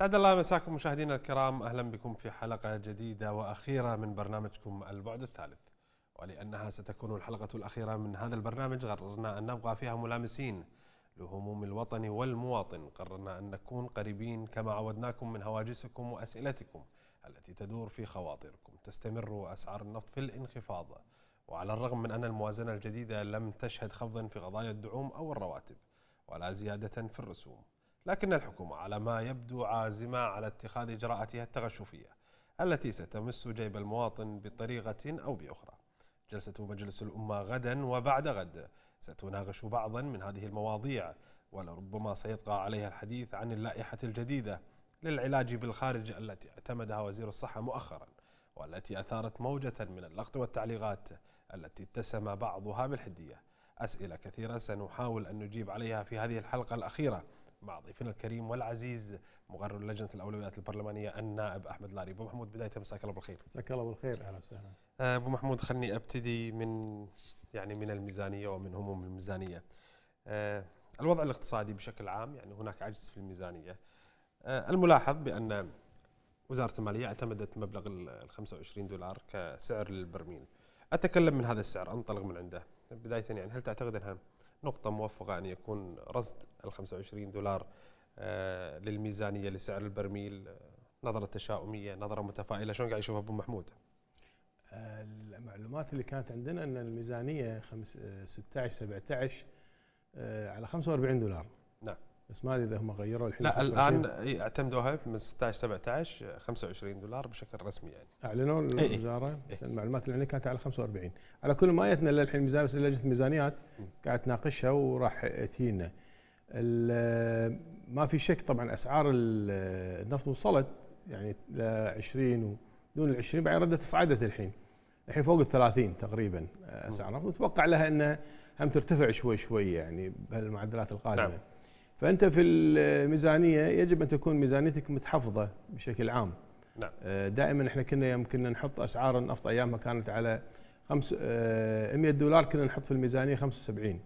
سعد الله مساكم مشاهدينا الكرام اهلا بكم في حلقه جديده واخيره من برنامجكم البعد الثالث ولانها ستكون الحلقه الاخيره من هذا البرنامج قررنا ان نبقى فيها ملامسين لهموم الوطن والمواطن قررنا ان نكون قريبين كما عودناكم من هواجسكم واسئلتكم التي تدور في خواطركم تستمر اسعار النفط في الانخفاض وعلى الرغم من ان الموازنه الجديده لم تشهد خفضا في قضايا الدعوم او الرواتب ولا زياده في الرسوم لكن الحكومة على ما يبدو عازمة على اتخاذ إجراءاتها التغشفية التي ستمس جيب المواطن بطريقة أو بأخرى جلسة مجلس الأمة غدا وبعد غد ستناقش بعضا من هذه المواضيع ولربما سيطغى عليها الحديث عن اللائحة الجديدة للعلاج بالخارج التي اعتمدها وزير الصحة مؤخرا والتي أثارت موجة من اللغط والتعليقات التي اتسم بعضها بالحدية أسئلة كثيرة سنحاول أن نجيب عليها في هذه الحلقة الأخيرة مع ضيفنا الكريم والعزيز مقرر لجنه الاولويات البرلمانيه النائب احمد لاري ابو محمود بدايه مساك الله بالخير مساك الله بالخير اهلا وسهلا آه، ابو محمود خلني ابتدي من يعني من الميزانيه ومن هموم الميزانيه آه، الوضع الاقتصادي بشكل عام يعني هناك عجز في الميزانيه آه، الملاحظ بان وزاره الماليه اعتمدت مبلغ ال 25 دولار كسعر للبرميل اتكلم من هذا السعر انطلق من عنده بدايه يعني هل تعتقد انها نقطة موفقة أن يكون رصد ال 25 دولار آه، للميزانية لسعر البرميل آه، نظرة تشاؤمية نظرة متفائلة شلون قاعد يشوف أبو محمود المعلومات اللي كانت عندنا أن الميزانية 16 17 آه، على 45 دولار بس ما ادري اذا هم غيروا الحين لا الان اعتمدوها من 16 17 25 دولار بشكل رسمي يعني اعلنوا الوزاره إيه. إيه. إيه. المعلومات اللي عندي كانت على 45 على كل ما جتنا للحين الميزانيه بس لجنه الميزانيات قاعد تناقشها وراح تجينا ما في شك طبعا اسعار النفط وصلت يعني ل 20 ودون ال 20 بعدين ردت صعدت الحين الحين فوق ال 30 تقريبا آه، اسعار النفط متوقع لها انها هم ترتفع شوي شوي يعني بهالمعدلات القادمه نعم. فانت في الميزانيه يجب ان تكون ميزانيتك متحفظه بشكل عام نعم آه، دائما احنا كنا يوم كنا نحط اسعار النفط ايامها كانت على 100 آه، دولار كنا نحط في الميزانيه 75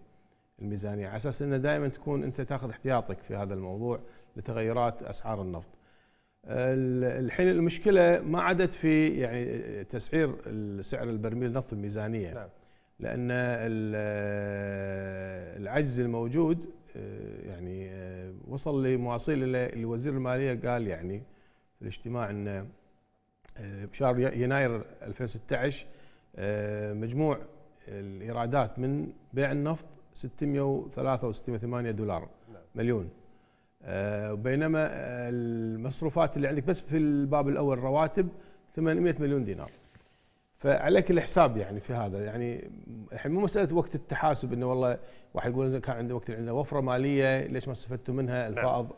الميزانيه على اساس انه دائما تكون انت تاخذ احتياطك في هذا الموضوع لتغيرات اسعار النفط. الحين المشكله ما عادت في يعني تسعير سعر البرميل نفط الميزانيه. نعم. لان آه، العجز الموجود وصل لمواصيل الوزير وزير الماليه قال يعني في الاجتماع ان آه، بشهر يناير 2016 آه، مجموع الايرادات من بيع النفط 603 و 608 دولار مليون آه، بينما المصروفات اللي عندك بس في الباب الاول رواتب 800 مليون دينار فعليك الحساب يعني في هذا يعني الحين مو مساله وقت التحاسب انه والله واحد يقول كان عنده وقت عندنا وفره ماليه ليش ما استفدتوا منها نعم. الفائض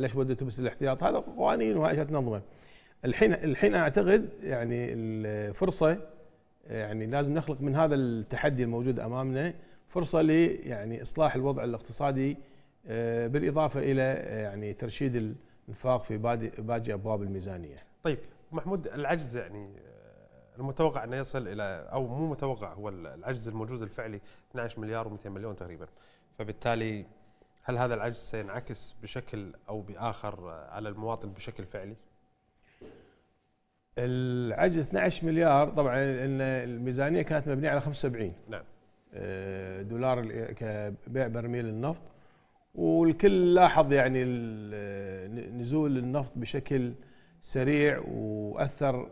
ليش وديتوا بس الاحتياط هذا قوانين وهي تنظمه الحين الحين اعتقد يعني الفرصه يعني لازم نخلق من هذا التحدي الموجود امامنا فرصه ل يعني اصلاح الوضع الاقتصادي آه، بالاضافه الى آه، يعني ترشيد الانفاق في باقي ابواب الميزانيه. طيب محمود العجز يعني المتوقع انه يصل الى او مو متوقع هو العجز الموجود الفعلي 12 مليار و200 مليون تقريبا فبالتالي هل هذا العجز سينعكس بشكل او باخر على المواطن بشكل فعلي؟ العجز 12 مليار طبعا ان الميزانيه كانت مبنيه على 75 نعم آه، دولار كبيع برميل النفط والكل لاحظ يعني آه، نزول النفط بشكل سريع واثر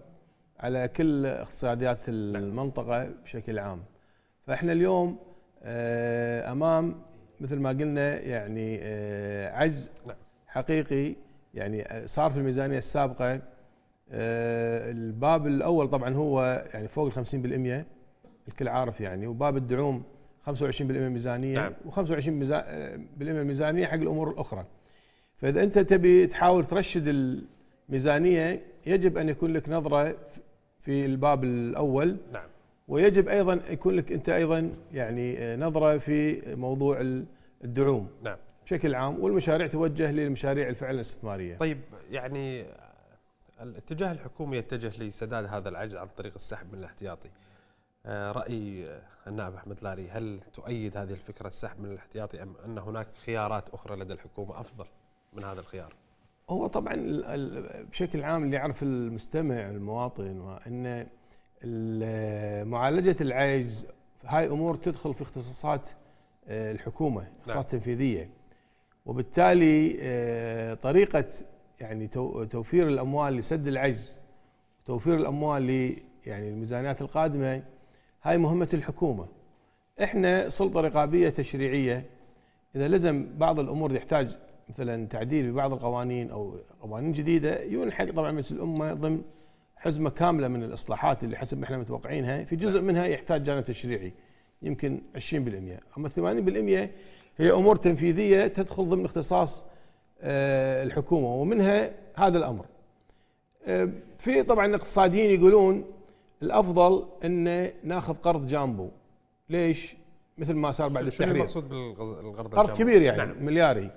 على كل اقتصاديات نعم. المنطقه بشكل عام فاحنا اليوم آه، امام مثل ما قلنا يعني آه، عجز نعم. حقيقي يعني آه، صار في الميزانيه السابقه الباب الاول طبعا هو يعني فوق ال 50% الكل عارف يعني وباب الدعوم 25% ميزانيه نعم. و25% ميزانيه حق الامور الاخرى فاذا انت تبي تحاول ترشد ميزانيه يجب ان يكون لك نظره في الباب الاول نعم ويجب ايضا يكون لك انت ايضا يعني آه، نظره في موضوع الدعوم نعم بشكل عام والمشاريع توجه للمشاريع الفعل الاستثماريه. طيب يعني آه، الاتجاه الحكومي يتجه لسداد هذا العجز عن طريق السحب من الاحتياطي. آه، راي النائب احمد لاري هل تؤيد هذه الفكره السحب من الاحتياطي ام ان هناك خيارات اخرى لدى الحكومه افضل من هذا الخيار؟ هو طبعا بشكل عام اللي يعرف المستمع المواطن وان معالجه العجز هاي امور تدخل في اختصاصات آه، الحكومه نعم. اختصاصات نعم. تنفيذيه وبالتالي آه، طريقه يعني توفير الاموال لسد العجز توفير الاموال ل يعني الميزانيات القادمه هاي مهمه الحكومه احنا سلطه رقابيه تشريعيه اذا لزم بعض الامور يحتاج مثلا تعديل ببعض القوانين او قوانين جديده ينحق طبعا مجلس الامه ضمن حزمه كامله من الاصلاحات اللي حسب ما احنا متوقعينها في جزء منها يحتاج جانب تشريعي يمكن 20% اما 80% هي امور تنفيذيه تدخل ضمن اختصاص آه، الحكومه ومنها هذا الامر. آه، في طبعا اقتصاديين يقولون الافضل ان ناخذ قرض جامبو ليش؟ مثل ما صار بعد التحرير شنو المقصود بالقرض الجامبو؟ قرض كبير يعني نعم. ملياري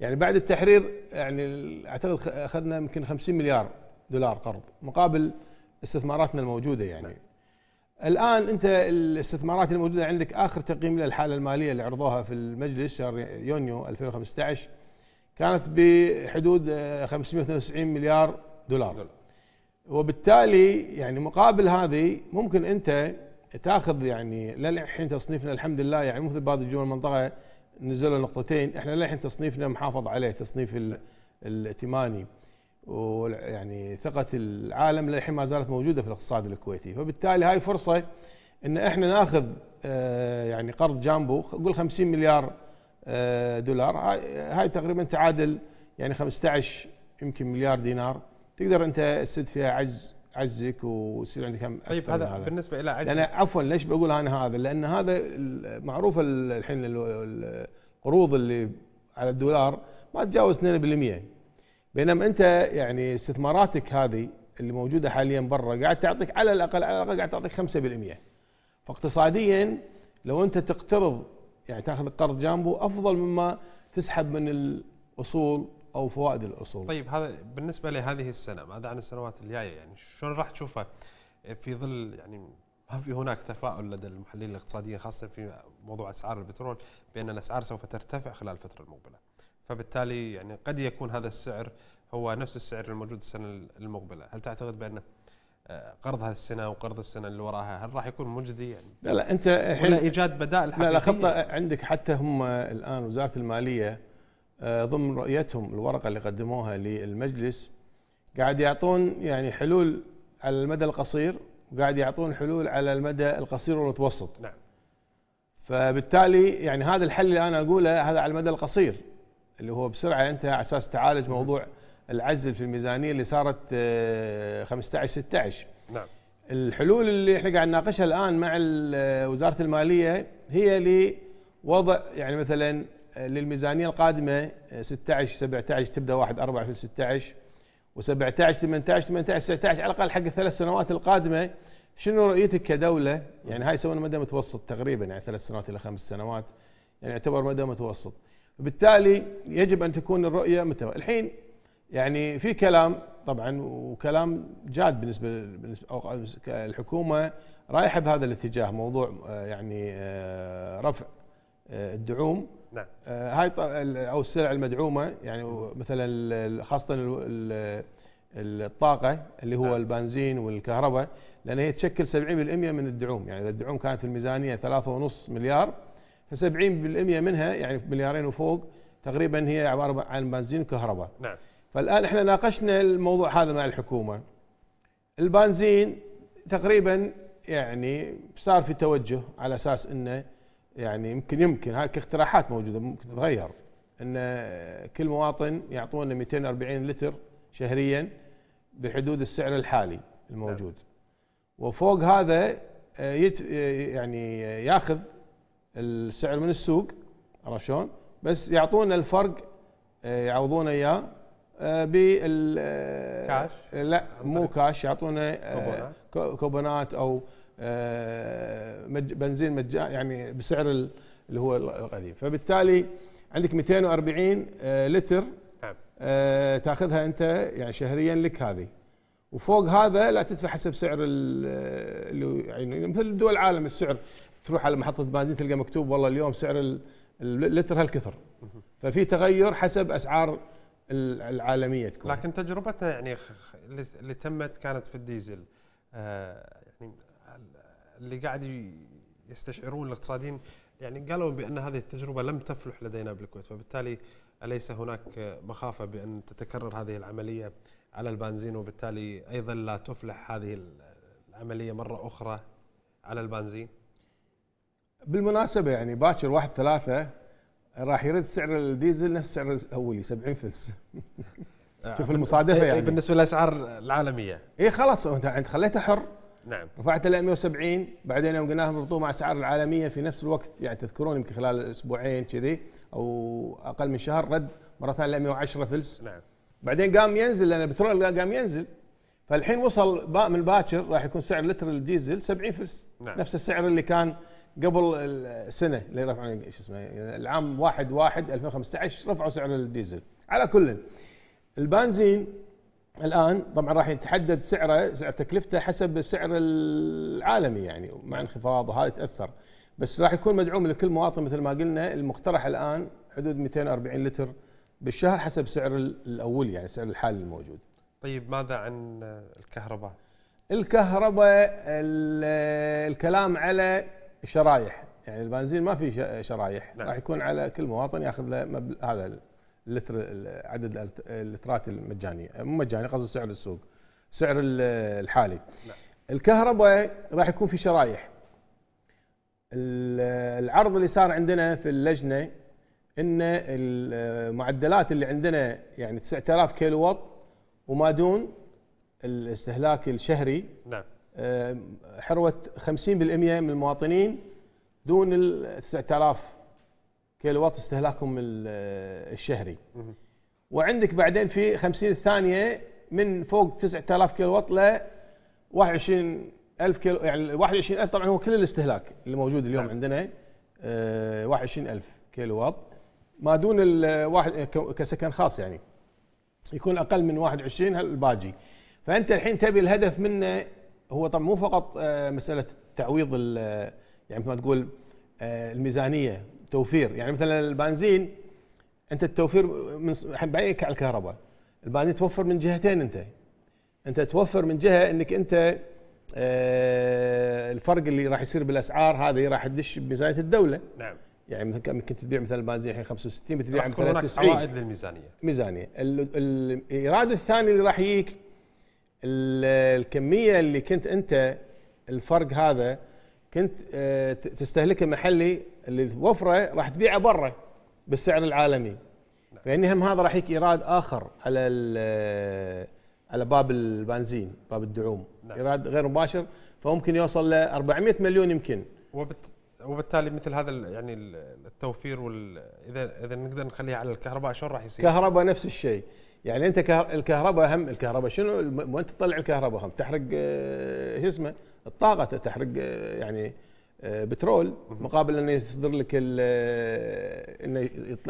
يعني بعد التحرير يعني اعتقد اخذنا يمكن 50 مليار دولار قرض مقابل استثماراتنا الموجوده يعني الان انت الاستثمارات الموجوده عندك اخر تقييم للحاله الماليه اللي عرضوها في المجلس شهر يونيو 2015 كانت بحدود 592 مليار دولار وبالتالي يعني مقابل هذه ممكن انت تاخذ يعني للحين تصنيفنا الحمد لله يعني مثل بعض الجمل المنطقه نزلوا نقطتين احنا للحين تصنيفنا محافظ عليه تصنيف الائتماني ويعني ثقه العالم للحين ما زالت موجوده في الاقتصاد الكويتي فبالتالي هاي فرصه ان احنا ناخذ آه، يعني قرض جامبو قول 50 مليار آه، دولار هاي تقريبا تعادل يعني 15 يمكن مليار دينار تقدر انت تسد فيها عجز عزك ويصير عندك هم طيب هذا, بالنسبه الى عجز انا عفوا ليش بقول انا هذا؟ لان هذا معروف الحين القروض اللي على الدولار ما تتجاوز 2% بينما انت يعني استثماراتك هذه اللي موجوده حاليا برا قاعد تعطيك على الاقل على الاقل قاعد تعطيك 5% فاقتصاديا لو انت تقترض يعني تاخذ قرض جامبو افضل مما تسحب من الاصول او فوائد الاصول طيب هذا بالنسبه لهذه السنه ماذا عن السنوات الجايه يعني شلون راح تشوفها في ظل يعني هل في هناك تفاؤل لدى المحللين الاقتصاديين خاصه في موضوع اسعار البترول بان الاسعار سوف ترتفع خلال الفتره المقبله فبالتالي يعني قد يكون هذا السعر هو نفس السعر الموجود السنه المقبله هل تعتقد بان آه، قرض هالسنه وقرض السنه اللي وراها هل راح يكون مجدي يعني لا لا انت ولا ايجاد بدائل حقيقيه لا لا خطه عندك حتى هم الان وزاره الماليه آه، ضمن رؤيتهم الورقه اللي قدموها للمجلس قاعد يعطون يعني حلول على المدى القصير وقاعد يعطون حلول على المدى القصير والمتوسط نعم فبالتالي يعني هذا الحل اللي انا اقوله هذا على المدى القصير اللي هو بسرعه انت على اساس تعالج نعم. موضوع العزل في الميزانيه اللي صارت 15 آه، 16 نعم الحلول اللي احنا قاعد نناقشها الان مع آه، وزاره الماليه هي لوضع يعني مثلا للميزانيه القادمه 16 آه، 17 تبدا 1 4 في 16 و17 18 18 19 على الاقل حق الثلاث سنوات القادمه شنو رؤيتك كدوله؟ يعني هاي سوينا مدى متوسط تقريبا يعني ثلاث سنوات الى خمس سنوات يعني يعتبر مدى متوسط. بالتالي يجب ان تكون الرؤيه متوسط. الحين يعني في كلام طبعا وكلام جاد بالنسبه الحكومه رايحه بهذا الاتجاه موضوع آه، يعني آه، رفع الدعوم نعم. آه، هاي او السلع المدعومه يعني مثلا خاصه الطاقه اللي هو نعم. البنزين والكهرباء لان هي تشكل 70% من الدعوم يعني اذا الدعوم كانت في الميزانيه 3.5 مليار ف 70% منها يعني مليارين وفوق تقريبا هي عباره عن بنزين وكهرباء نعم فالان احنا ناقشنا الموضوع هذا مع الحكومه البنزين تقريبا يعني صار في توجه على اساس انه يعني يمكن يمكن هاي كاقتراحات موجوده ممكن تتغير ان كل مواطن يعطونا 240 لتر شهريا بحدود السعر الحالي الموجود وفوق هذا آه، يت آه، يعني آه، ياخذ السعر من السوق عرفت شلون؟ بس يعطونا الفرق يعوضونا اياه بال كاش لا مو كاش يعطونا كوبونات او آه، بنزين مجاني يعني بسعر اللي هو القديم فبالتالي عندك 240 آه، لتر نعم. آه، تاخذها انت يعني شهريا لك هذه وفوق هذا لا تدفع حسب سعر اللي يعني مثل دول العالم السعر تروح على محطه بنزين تلقى مكتوب والله اليوم سعر اللتر هالكثر ففي تغير حسب اسعار العالميه تكون لكن تجربتنا يعني اللي تمت كانت في الديزل اللي قاعد يستشعرون الاقتصاديين يعني قالوا بان هذه التجربه لم تفلح لدينا بالكويت فبالتالي اليس هناك مخافه بان تتكرر هذه العمليه على البنزين وبالتالي ايضا لا تفلح هذه العمليه مره اخرى على البنزين بالمناسبه يعني باكر واحد ثلاثة راح يرد سعر الديزل نفس سعر الاولي 70 فلس شوف المصادفه إيه، إيه، يعني بالنسبه للاسعار العالميه اي خلاص انت خليته حر نعم رفعت ل 170 بعدين يوم قلنا لهم ربطوه مع الاسعار العالميه في نفس الوقت يعني تذكرون يمكن خلال اسبوعين كذي او اقل من شهر رد مره ثانيه ل 110 فلس نعم بعدين قام ينزل لان البترول قام ينزل فالحين وصل من باكر راح يكون سعر لتر الديزل 70 فلس نعم. نفس السعر اللي كان قبل السنه اللي رفعوا شو اسمه العام 1 1 2015 رفعوا سعر الديزل على كل البنزين الان طبعا راح يتحدد سعره سعر تكلفته حسب السعر العالمي يعني مع انخفاض وهذا يتاثر بس راح يكون مدعوم لكل مواطن مثل ما قلنا المقترح الان حدود 240 لتر بالشهر حسب سعر الاول يعني سعر الحالي الموجود. طيب ماذا عن الكهرباء؟ الكهرباء الكلام على شرايح يعني البنزين ما في شرايح نعم. راح يكون على كل مواطن ياخذ له هذا لتر عدد اللترات المجانيه مو مجاني قصدي سعر السوق سعر الحالي نعم. الكهرباء راح يكون في شرايح العرض اللي صار عندنا في اللجنه ان المعدلات اللي عندنا يعني 9000 كيلو وات وما دون الاستهلاك الشهري نعم آه، حروه 50% من المواطنين دون ال 9000 كيلو وات استهلاكهم الشهري وعندك بعدين في 50 ثانيه من فوق 9000 كيلو وات ل 21000 كيلو يعني 21000 طبعا هو كل الاستهلاك اللي موجود اليوم نعم. عندنا 21000 كيلو وات ما دون الواحد كسكن خاص يعني يكون اقل من 21 الباجي فانت الحين تبي الهدف منه هو طبعا مو فقط آه، مساله تعويض يعني مثل ما تقول آه، الميزانيه توفير يعني مثلا البنزين انت التوفير من بعينك على الكهرباء البنزين توفر من جهتين انت انت توفر من جهه انك انت آه، الفرق اللي راح يصير بالاسعار هذه راح تدش بميزانيه الدوله نعم يعني مثلا كنت تبيع مثلا البنزين الحين 65 بتبيع مثلا 90 عوائد للميزانيه ميزانيه الايراد الثاني اللي راح يجيك الكميه اللي كنت انت الفرق هذا كنت آه، تستهلكه محلي اللي وفره راح تبيعه برا بالسعر العالمي فيعني هم هذا راح يك ايراد اخر على آه، على باب البنزين باب الدعوم نعم. ايراد غير مباشر فممكن يوصل ل 400 مليون يمكن وبت... وبالتالي مثل هذا يعني التوفير وال... اذا اذا نقدر نخليها على الكهرباء شلون راح يصير؟ كهرباء نفس الشيء يعني انت الكهرباء هم الكهرباء شنو وانت تطلع الكهرباء هم تحرق آه، شو اسمه الطاقه تحرق آه، يعني آه، بترول مقابل انه يصدر لك آه، انه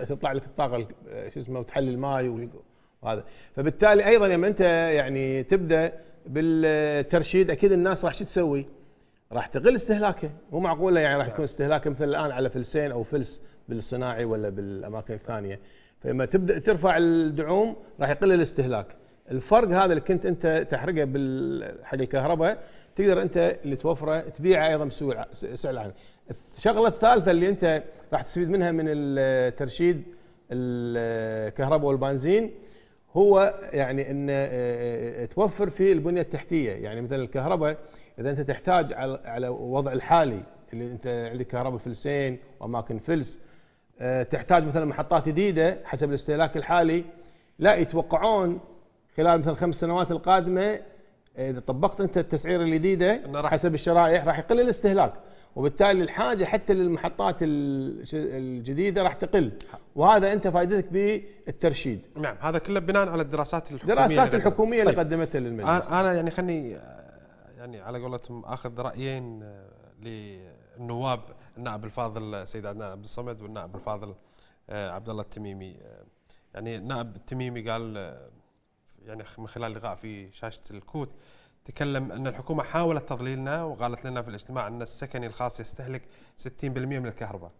تطلع لك الطاقه آه، شو اسمه وتحلل الماي وهذا فبالتالي ايضا لما انت يعني تبدا بالترشيد اكيد الناس راح شو تسوي؟ راح تقل استهلاكه مو معقوله يعني راح نعم. يكون استهلاكه مثل الان على فلسين او فلس بالصناعي ولا بالاماكن الثانيه فلما تبدا ترفع الدعوم راح يقل الاستهلاك الفرق هذا اللي كنت انت تحرقه حق الكهرباء تقدر انت اللي توفره تبيعه ايضا بسعر عالي. الشغله الثالثه اللي انت راح تستفيد منها من الترشيد الكهرباء والبنزين هو يعني ان آه، آه، آه، توفر في البنيه التحتيه يعني مثلا الكهرباء اذا انت تحتاج على على الحالي اللي انت عندك كهرباء فلسين واماكن فلس تحتاج مثلا محطات جديده حسب الاستهلاك الحالي لا يتوقعون خلال مثلا الخمس سنوات القادمه اذا طبقت انت التسعير الجديده إيه، راح حسب الشرائح راح يقل الاستهلاك وبالتالي الحاجه حتى للمحطات الجديده راح تقل وهذا انت فائدتك بالترشيد نعم هذا كله بناء على الدراسات الحكوميه الدراسات الحكوميه اللي, طيب. اللي قدمتها للمجلس انا يعني خلني يعني على قولتهم اخذ رايين آه، للنواب النائب الفاضل السيد عدنان عبد الصمد والنائب الفاضل آه، عبد الله التميمي آه، يعني النائب التميمي قال يعني من خلال لقاء في شاشه الكوت تكلم ان الحكومه حاولت تضليلنا وقالت لنا في الاجتماع ان السكني الخاص يستهلك 60% من الكهرباء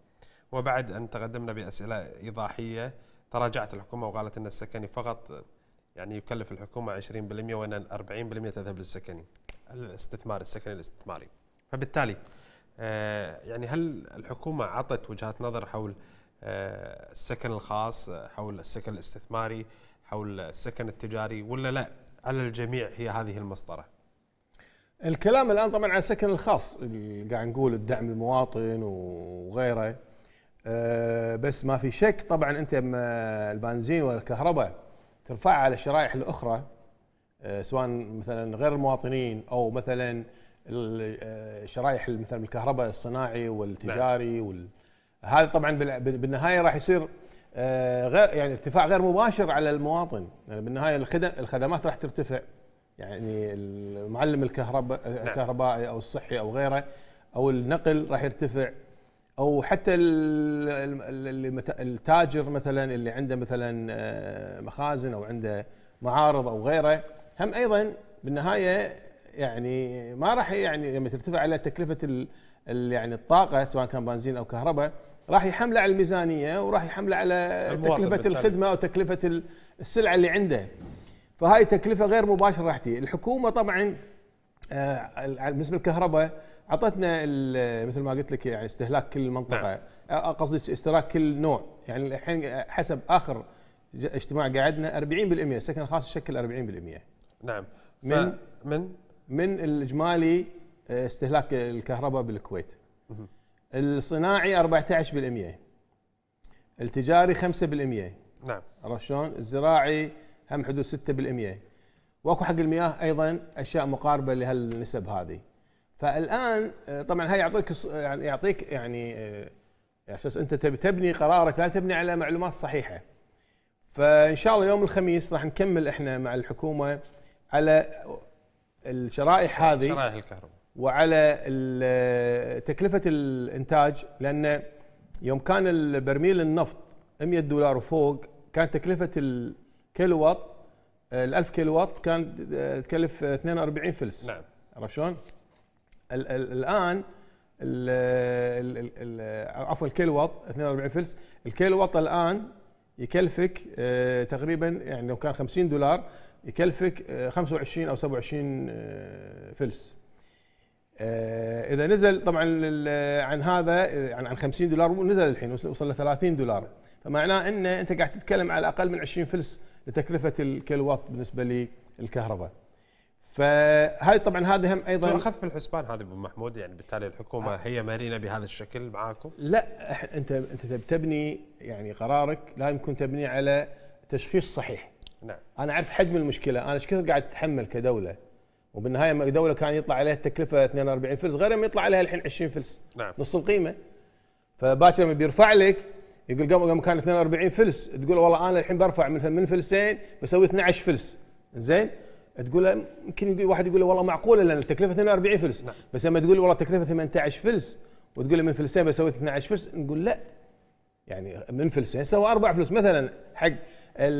وبعد ان تقدمنا باسئله ايضاحيه تراجعت الحكومه وقالت ان السكني فقط يعني يكلف الحكومه 20% وان 40% تذهب للسكني الاستثمار السكني الاستثماري فبالتالي آه، يعني هل الحكومه عطت وجهات نظر حول آه، السكن الخاص حول السكن الاستثماري حول السكن التجاري ولا لا على الجميع هي هذه المسطره الكلام الان طبعا عن السكن الخاص اللي قاعد نقول الدعم المواطن وغيره أه بس ما في شك طبعا انت لما البنزين والكهرباء ترفعها على الشرائح الاخرى أه سواء مثلا غير المواطنين او مثلا الشرايح آه، مثلا الكهرباء الصناعي والتجاري نعم. وال... هذا طبعا بالنهايه راح يصير آه، غير يعني ارتفاع غير مباشر على المواطن يعني بالنهايه الخدم الخدمات راح ترتفع يعني المعلم الكهرباء نعم. الكهربائي او الصحي او غيره او النقل راح يرتفع او حتى التاجر مثلا اللي عنده مثلا آه، مخازن او عنده معارض او غيره هم ايضا بالنهايه يعني ما راح يعني لما ترتفع على تكلفه يعني الطاقه سواء كان بنزين او كهرباء راح يحمله على الميزانيه وراح يحمله على تكلفه بالتالي. الخدمه او تكلفه السلعه اللي عنده فهاي تكلفه غير مباشره راح تجي الحكومه طبعا آه، بالنسبه للكهرباء اعطتنا مثل ما قلت لك يعني استهلاك كل منطقه نعم. آه، آه، قصدي استهلاك كل نوع يعني الحين حسب اخر اجتماع قعدنا 40% السكن الخاص يشكل 40% نعم من من من الاجمالي استهلاك الكهرباء بالكويت الصناعي 14% التجاري 5% نعم عرفت شلون؟ الزراعي هم حدود 6% واكو حق المياه ايضا اشياء مقاربه لهالنسب هذه فالان آه، طبعا هاي يعطيك يعني يعطيك يعني آه، على اساس انت تبني قرارك لا تبني على معلومات صحيحه فان شاء الله يوم الخميس راح نكمل احنا مع الحكومه على الشرائح هذه شرائح الكهرباء وعلى تكلفه الانتاج لان يوم كان البرميل النفط 100 دولار وفوق كانت تكلفه الكيلو وات ال 1000 كيلو وات كان آه، تكلف 42 فلس نعم عرفت شلون؟ الان عفوا الكيلو وات 42 فلس الكيلو وات الان يكلفك آه، تقريبا يعني لو كان 50 دولار يكلفك 25 آه، او 27 فلس آه، اذا نزل طبعا عن هذا عن 50 دولار نزل الحين وصل ل 30 دولار فمعناه ان انت قاعد تتكلم على اقل من 20 فلس لتكلفه الكيلووات بالنسبه للكهرباء. فهذه طبعا هذا هم ايضا اخذ في الحسبان هذا ابو محمود يعني بالتالي الحكومه آه. هي مرينه بهذا الشكل معاكم؟ لا انت انت تبني يعني قرارك لا يمكن تبنيه على تشخيص صحيح. نعم. انا اعرف حجم المشكله، انا ايش كثر قاعد اتحمل كدوله؟ وبالنهايه الدوله كان يطلع عليها التكلفه 42 فلس غير ما يطلع عليها الحين 20 فلس نعم. نص القيمه فباكر لما بيرفع لك يقول قبل كان 42 فلس تقول والله انا الحين برفع مثلا من فلسين بسوي 12 فلس زين تقول يمكن واحد يقول والله معقوله لان التكلفه 42 فلس نعم. بس لما تقول والله التكلفه 18 فلس وتقول من فلسين بسوي 12 فلس نقول لا يعني من فلسين سوى اربع فلوس مثلا حق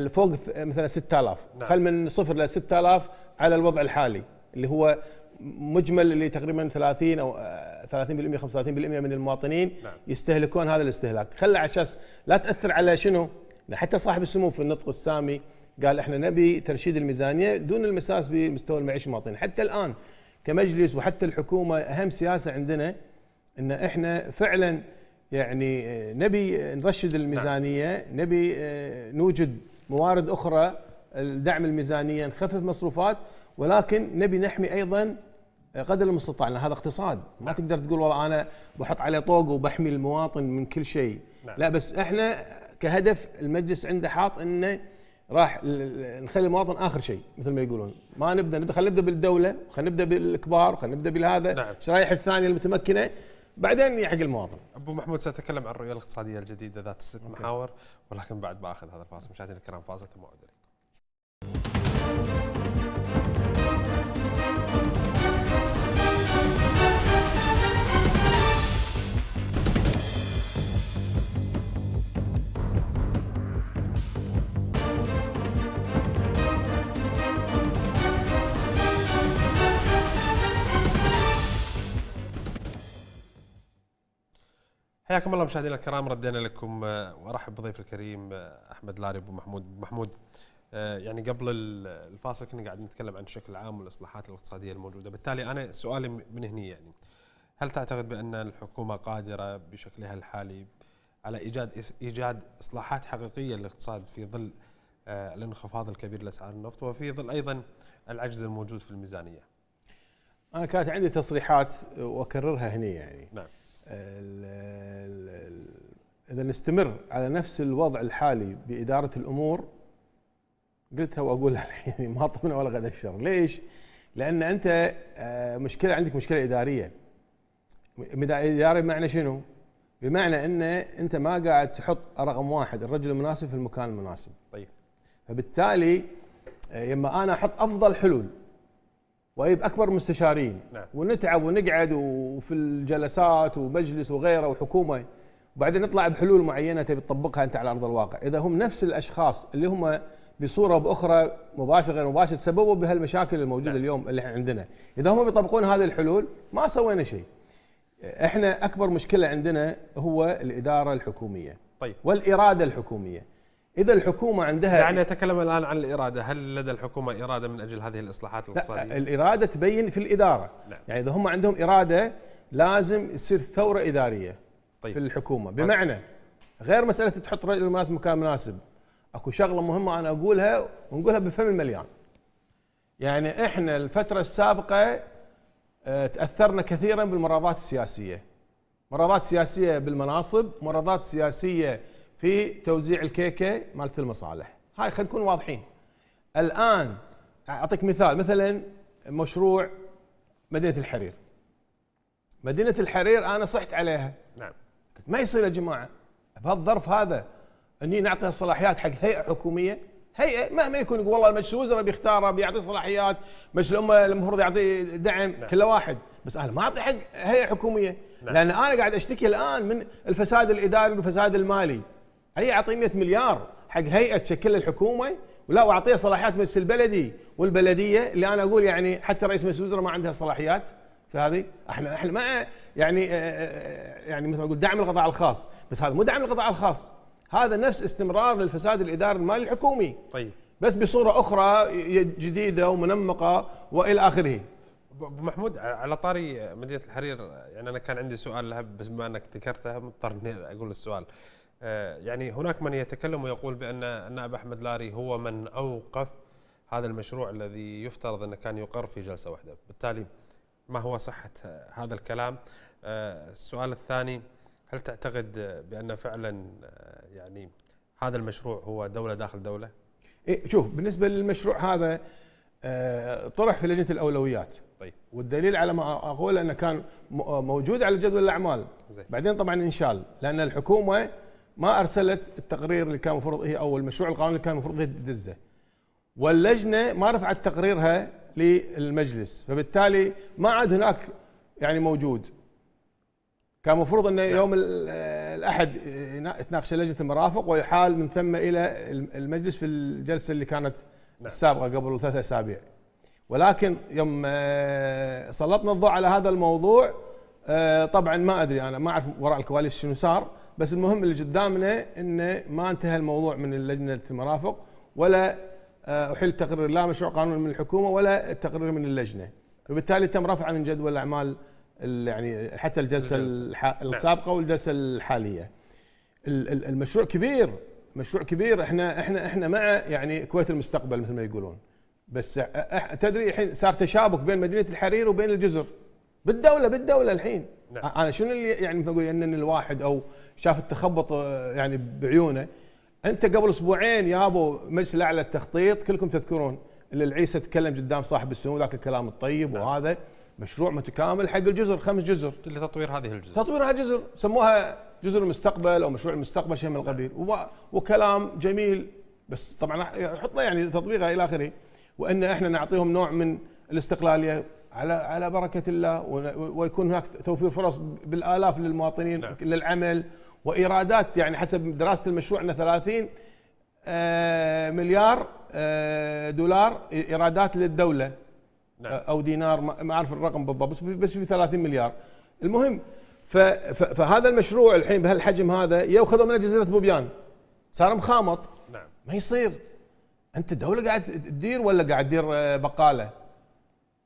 فوق مثلا 6000 نعم. خل من صفر ل 6000 على الوضع الحالي اللي هو مجمل اللي تقريبا 30 او 30% آه، 35% من المواطنين نعم. يستهلكون هذا الاستهلاك خلى على اساس لا تاثر على شنو حتى صاحب السمو في النطق السامي قال احنا نبي ترشيد الميزانيه دون المساس بمستوى المعيشه المواطنين حتى الان كمجلس وحتى الحكومه اهم سياسه عندنا ان احنا فعلا يعني آه، نبي نرشد الميزانيه نعم. نبي آه، نوجد موارد اخرى لدعم الميزانيه نخفف مصروفات ولكن نبي نحمي ايضا قدر المستطاع لان هذا اقتصاد ما نعم. تقدر تقول والله انا بحط عليه طوق وبحمي المواطن من كل شيء نعم. لا بس احنا كهدف المجلس عنده حاط انه راح نخلي المواطن اخر شيء مثل ما يقولون ما نبدا نبدا خلينا نبدا بالدوله خلينا نبدا بالكبار خلينا نبدا بالهذا نعم. الشرايح الثانيه المتمكنه بعدين يحق المواطن ابو محمود ساتكلم عن الرؤيه الاقتصاديه الجديده ذات الست محاور ولكن بعد باخذ هذا الفاصل مشاهدينا الكرام فاصل ثم اعود حياكم الله مشاهدينا الكرام ردينا لكم آه، وارحب بضيف الكريم آه، احمد لاري ابو محمود محمود آه، يعني قبل الفاصل كنا قاعد نتكلم عن الشكل العام والاصلاحات الاقتصاديه الموجوده بالتالي انا سؤالي من هني يعني هل تعتقد بان الحكومه قادره بشكلها الحالي على ايجاد ايجاد اصلاحات حقيقيه للاقتصاد في ظل الانخفاض الكبير لاسعار النفط وفي ظل ايضا العجز الموجود في الميزانيه انا كانت عندي تصريحات واكررها هنا يعني نعم اذا نستمر على نفس الوضع الحالي باداره الامور قلتها واقولها الحين يعني ما طمنا ولا غدا الشر ليش لان انت آه، مشكله عندك مشكله اداريه اداريه بمعنى شنو بمعنى ان انت ما قاعد تحط رقم واحد الرجل المناسب في المكان المناسب طيب فبالتالي لما آه، انا احط افضل حلول واجيب اكبر مستشارين نعم. ونتعب ونقعد وفي الجلسات ومجلس وغيره وحكومه وبعدين نطلع بحلول معينه تبي تطبقها انت على ارض الواقع، اذا هم نفس الاشخاص اللي هم بصوره باخرى مباشره غير مباشره تسببوا بهالمشاكل الموجوده نعم. اليوم اللي احنا عندنا، اذا هم بيطبقون هذه الحلول ما سوينا شيء. احنا اكبر مشكله عندنا هو الاداره الحكوميه طيب. والاراده الحكوميه. اذا الحكومه عندها يعني اتكلم الان عن الاراده، هل لدى الحكومه اراده من اجل هذه الاصلاحات الاقتصاديه؟ لا الاراده تبين في الاداره، لا. نعم. يعني اذا هم عندهم اراده لازم يصير ثوره اداريه طيب. في الحكومه، طيب. بمعنى غير مساله تحط رجل مناسب مكان مناسب، اكو شغله مهمه انا اقولها ونقولها بفم المليان. يعني احنا الفتره السابقه آه، تاثرنا كثيرا بالمراضات السياسيه. مراضات سياسيه بالمناصب، مراضات سياسيه في توزيع الكيكه مالت المصالح هاي خلينا نكون واضحين الان اعطيك مثال مثلا مشروع مدينه الحرير مدينه الحرير انا صحت عليها نعم ما يصير يا جماعه بهالظرف هذا اني نعطيها صلاحيات حق هيئه حكوميه هيئه مهما يكون يقول والله المجلس الوزراء بيختاره بيعطي صلاحيات مجلس الامه المفروض يعطي دعم نعم. كل واحد بس انا ما اعطي حق هيئه حكوميه نعم. لان انا قاعد اشتكي الان من الفساد الاداري والفساد المالي هي اعطيه 100 مليار حق هيئه تشكلها الحكومه ولا واعطيه صلاحيات مجلس البلدي والبلديه اللي انا اقول يعني حتى رئيس مجلس الوزراء ما عندها صلاحيات فهذه احنا احنا ما يعني آه، آه، آه، يعني مثل ما اقول دعم القطاع الخاص بس هذا مو دعم القطاع الخاص هذا نفس استمرار للفساد الاداري المالي الحكومي طيب بس بصوره اخرى جديده ومنمقه والى اخره ابو محمود على طاري مدينه الحرير يعني انا كان عندي سؤال لها بس بما انك ذكرتها مضطر اني اقول السؤال آه، يعني هناك من يتكلم ويقول بأن ان ابا أحمد لاري هو من أوقف هذا المشروع الذي يفترض أنه كان يقر في جلسة واحدة بالتالي ما هو صحة هذا الكلام آه، السؤال الثاني هل تعتقد بأن فعلا آه، يعني هذا المشروع هو دولة داخل دولة؟ إيه شوف بالنسبة للمشروع هذا طرح في لجنة الأولويات طيب والدليل على ما أقول أنه كان موجود على جدول الأعمال زي. بعدين طبعا انشال لأن الحكومة ما ارسلت التقرير اللي كان المفروض هي او المشروع القانوني اللي كان المفروض هي تدزه واللجنه ما رفعت تقريرها للمجلس فبالتالي ما عاد هناك يعني موجود كان المفروض انه نعم. يوم الاحد تناقش لجنه المرافق ويحال من ثم الى المجلس في الجلسه اللي كانت نعم. السابقه قبل ثلاثة اسابيع ولكن يوم آه، سلطنا الضوء على هذا الموضوع آه، طبعا ما ادري انا ما اعرف وراء الكواليس شنو صار بس المهم اللي قدامنا انه ما انتهى الموضوع من لجنه المرافق ولا آه، احل تقرير لا مشروع قانون من الحكومه ولا التقرير من اللجنه وبالتالي تم رفعه من جدول الاعمال يعني حتى الجلسه, الح... نعم. السابقه والجلسه الحاليه المشروع كبير مشروع كبير احنا احنا احنا مع يعني كويت المستقبل مثل ما يقولون بس تدري الحين صار تشابك بين مدينه الحرير وبين الجزر بالدوله بالدوله الحين نعم. انا شنو اللي يعني مثلا اقول ان الواحد او شاف التخبط آه، يعني بعيونه انت قبل اسبوعين يابو مجلس الاعلى التخطيط كلكم تذكرون اللي العيسى تكلم قدام صاحب السمو ذاك الكلام الطيب نعم. وهذا مشروع متكامل حق الجزر خمس جزر لتطوير هذه الجزر تطوير هذه الجزر سموها جزر المستقبل او مشروع المستقبل شيء من القبيل نعم. وكلام جميل بس طبعا حطنا يعني تطبيقها الى اخره وان احنا نعطيهم نوع من الاستقلاليه على على بركه الله ويكون هناك توفير فرص بالالاف للمواطنين نعم. للعمل وايرادات يعني حسب دراسه المشروع ان 30 آه، مليار آه، دولار ايرادات للدوله نعم. او دينار ما اعرف الرقم بالضبط بس بس في 30 مليار المهم فهذا المشروع الحين بهالحجم هذا ياخذه من جزيره بوبيان صار مخامط نعم ما يصير انت الدوله قاعد تدير ولا قاعد تدير آه، بقاله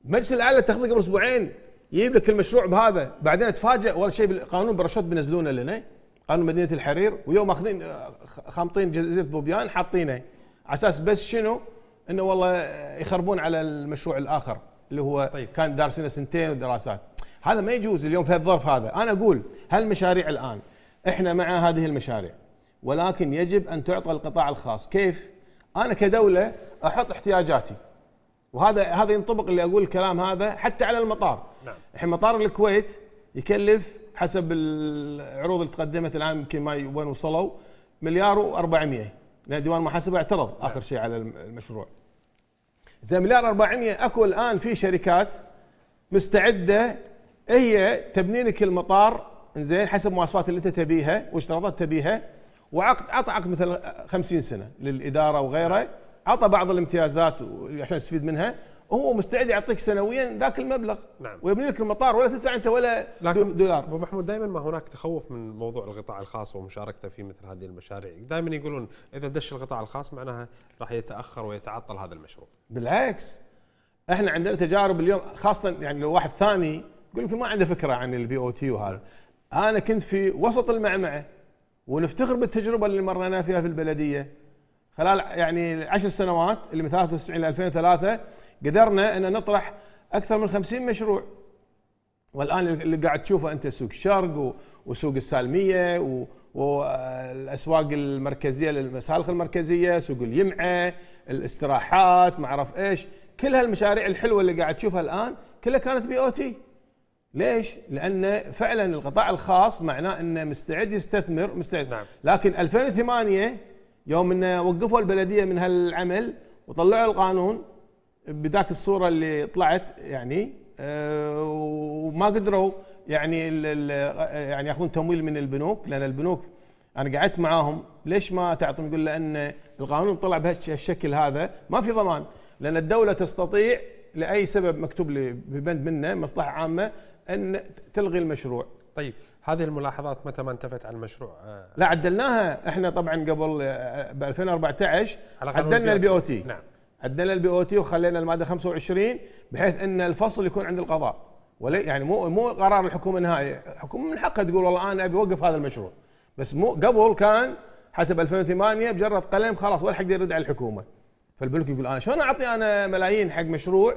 مجلس الاعلى تاخذه قبل اسبوعين يجيب لك المشروع بهذا بعدين تفاجئ اول شيء بالقانون برشوت بينزلونه لنا قانون مدينه الحرير ويوم ماخذين آه، خامطين جزيره بوبيان حاطينه على اساس بس شنو؟ انه والله يخربون على المشروع الاخر اللي هو طيب. كان دارسينه سنتين ودراسات هذا ما يجوز اليوم في الظرف هذا انا اقول هالمشاريع الان احنا مع هذه المشاريع ولكن يجب ان تعطى القطاع الخاص كيف انا كدوله احط احتياجاتي وهذا هذا ينطبق اللي اقول الكلام هذا حتى على المطار نعم الحين مطار الكويت يكلف حسب العروض اللي تقدمت الان يمكن ما وين وصلوا مليار و400 لان ديوان المحاسبه اعترض نعم. اخر شيء على المشروع زي مليار 400 اكو الان في شركات مستعده هي تبني لك المطار زين حسب مواصفات اللي انت تبيها واشتراطات تبيها وعقد عقد مثلا 50 سنه للاداره وغيره عطى بعض الامتيازات عشان يستفيد منها وهو مستعد يعطيك سنويا ذاك المبلغ نعم ويبني لك المطار ولا تدفع انت ولا لكن دولار ابو محمود دائما ما هناك تخوف من موضوع القطاع الخاص ومشاركته في مثل هذه المشاريع، دائما يقولون اذا دش القطاع الخاص معناها راح يتاخر ويتعطل هذا المشروع. بالعكس احنا عندنا تجارب اليوم خاصه يعني لو واحد ثاني يقول يمكن ما عنده فكره عن البي او تي وهذا. انا كنت في وسط المعمعه ونفتخر بالتجربه اللي مرينا فيها في البلديه خلال يعني العشر سنوات اللي من 93 ل 2003 قدرنا ان نطرح اكثر من 50 مشروع والان اللي قاعد تشوفه انت سوق الشرق وسوق السالميه والاسواق المركزيه للمسالخ المركزيه، سوق اليمعه، الاستراحات، ما اعرف ايش، كل هالمشاريع الحلوه اللي قاعد تشوفها الان كلها كانت بي او تي. ليش؟ لان فعلا القطاع الخاص معناه انه مستعد يستثمر مستعد نعم. لكن 2008 يوم ان وقفوا البلديه من هالعمل وطلعوا القانون بذاك الصوره اللي طلعت يعني آه، وما قدروا يعني يعني ياخذون تمويل من البنوك لان البنوك انا قعدت معاهم ليش ما تعطون يقول لان القانون طلع بهالشكل هذا ما في ضمان لان الدوله تستطيع لاي سبب مكتوب لي ببند منه مصلحه عامه ان تلغي المشروع طيب هذه الملاحظات متى ما انتفت على المشروع آه، لا عدلناها احنا طبعا قبل آه، ب 2014 عدلنا البي او تي نعم عدلنا البي او تي وخلينا الماده 25 بحيث ان الفصل يكون عند القضاء ولا يعني مو مو قرار الحكومه النهائي الحكومه من حقها تقول والله انا ابي اوقف هذا المشروع بس مو قبل كان حسب 2008 بجرد قلم خلاص ولا حد يرد على الحكومه فالبنك يقول انا شلون اعطي انا ملايين حق مشروع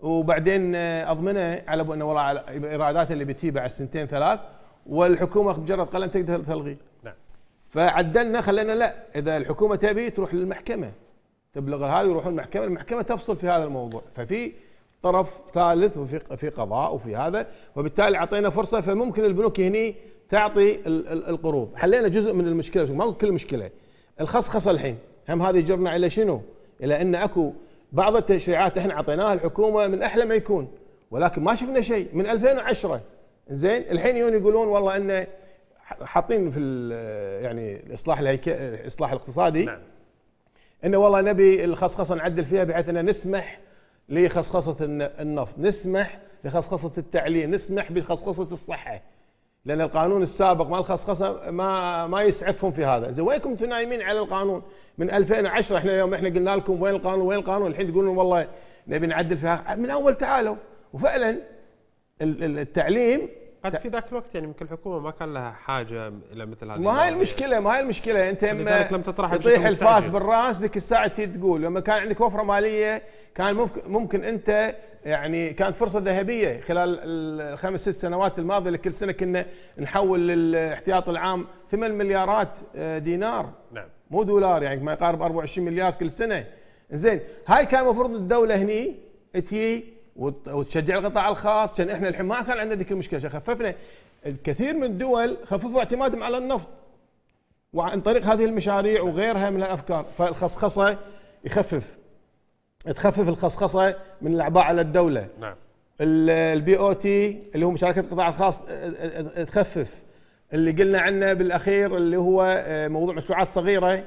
وبعدين آه، اضمنه على انه والله الايرادات اللي بتجيبها على السنتين ثلاث والحكومه مجرد قلم تقدر تلغي نعم فعدلنا خلينا لا اذا الحكومه تبي تروح للمحكمه تبلغ هذه يروحون المحكمه المحكمه تفصل في هذا الموضوع ففي طرف ثالث وفي في قضاء وفي هذا وبالتالي اعطينا فرصه فممكن البنوك هني تعطي القروض حلينا جزء من المشكله ما كل مشكله الخصخصه الحين هم هذه جرنا الى شنو الى ان اكو بعض التشريعات احنا اعطيناها الحكومه من احلى ما يكون ولكن ما شفنا شيء من 2010 زين الحين يجون يقولون والله انه حاطين في يعني الاصلاح الهيك... الاصلاح الاقتصادي نعم. انه والله نبي الخصخصه نعدل فيها بحيث انه نسمح لخصخصه النفط، نسمح لخصخصه التعليم، نسمح بخصخصه الصحه. لان القانون السابق مال الخصخصه ما ما يسعفهم في هذا، زين وينكم انتم نايمين على القانون؟ من 2010 احنا يوم احنا قلنا لكم وين القانون وين القانون؟ الحين تقولون والله نبي نعدل فيها، من اول تعالوا وفعلا التعليم قد في ذاك الوقت يعني يمكن الحكومه ما كان لها حاجه الى مثل هذه ما هي المشكله ما هي المشكله انت اما لم تطرح تطيح الفاس بالراس ذيك الساعه تجي تقول لما كان عندك وفره ماليه كان ممكن ممكن انت يعني كانت فرصه ذهبيه خلال الخمس ست سنوات الماضيه لكل سنه كنا نحول للاحتياط العام 8 مليارات آه، دينار نعم مو دولار يعني ما يقارب 24 مليار كل سنه زين هاي كان المفروض الدوله هني تجي وتشجع القطاع الخاص كان احنا الحين ما كان عندنا ذيك المشكله خففنا الكثير من الدول خففوا اعتمادهم على النفط وعن طريق هذه المشاريع وغيرها من الافكار فالخصخصه يخفف تخفف الخصخصه من الاعباء على الدوله نعم البي او تي اللي هو مشاركه القطاع الخاص تخفف اللي قلنا عنه بالاخير اللي هو آه، موضوع مشروعات صغيره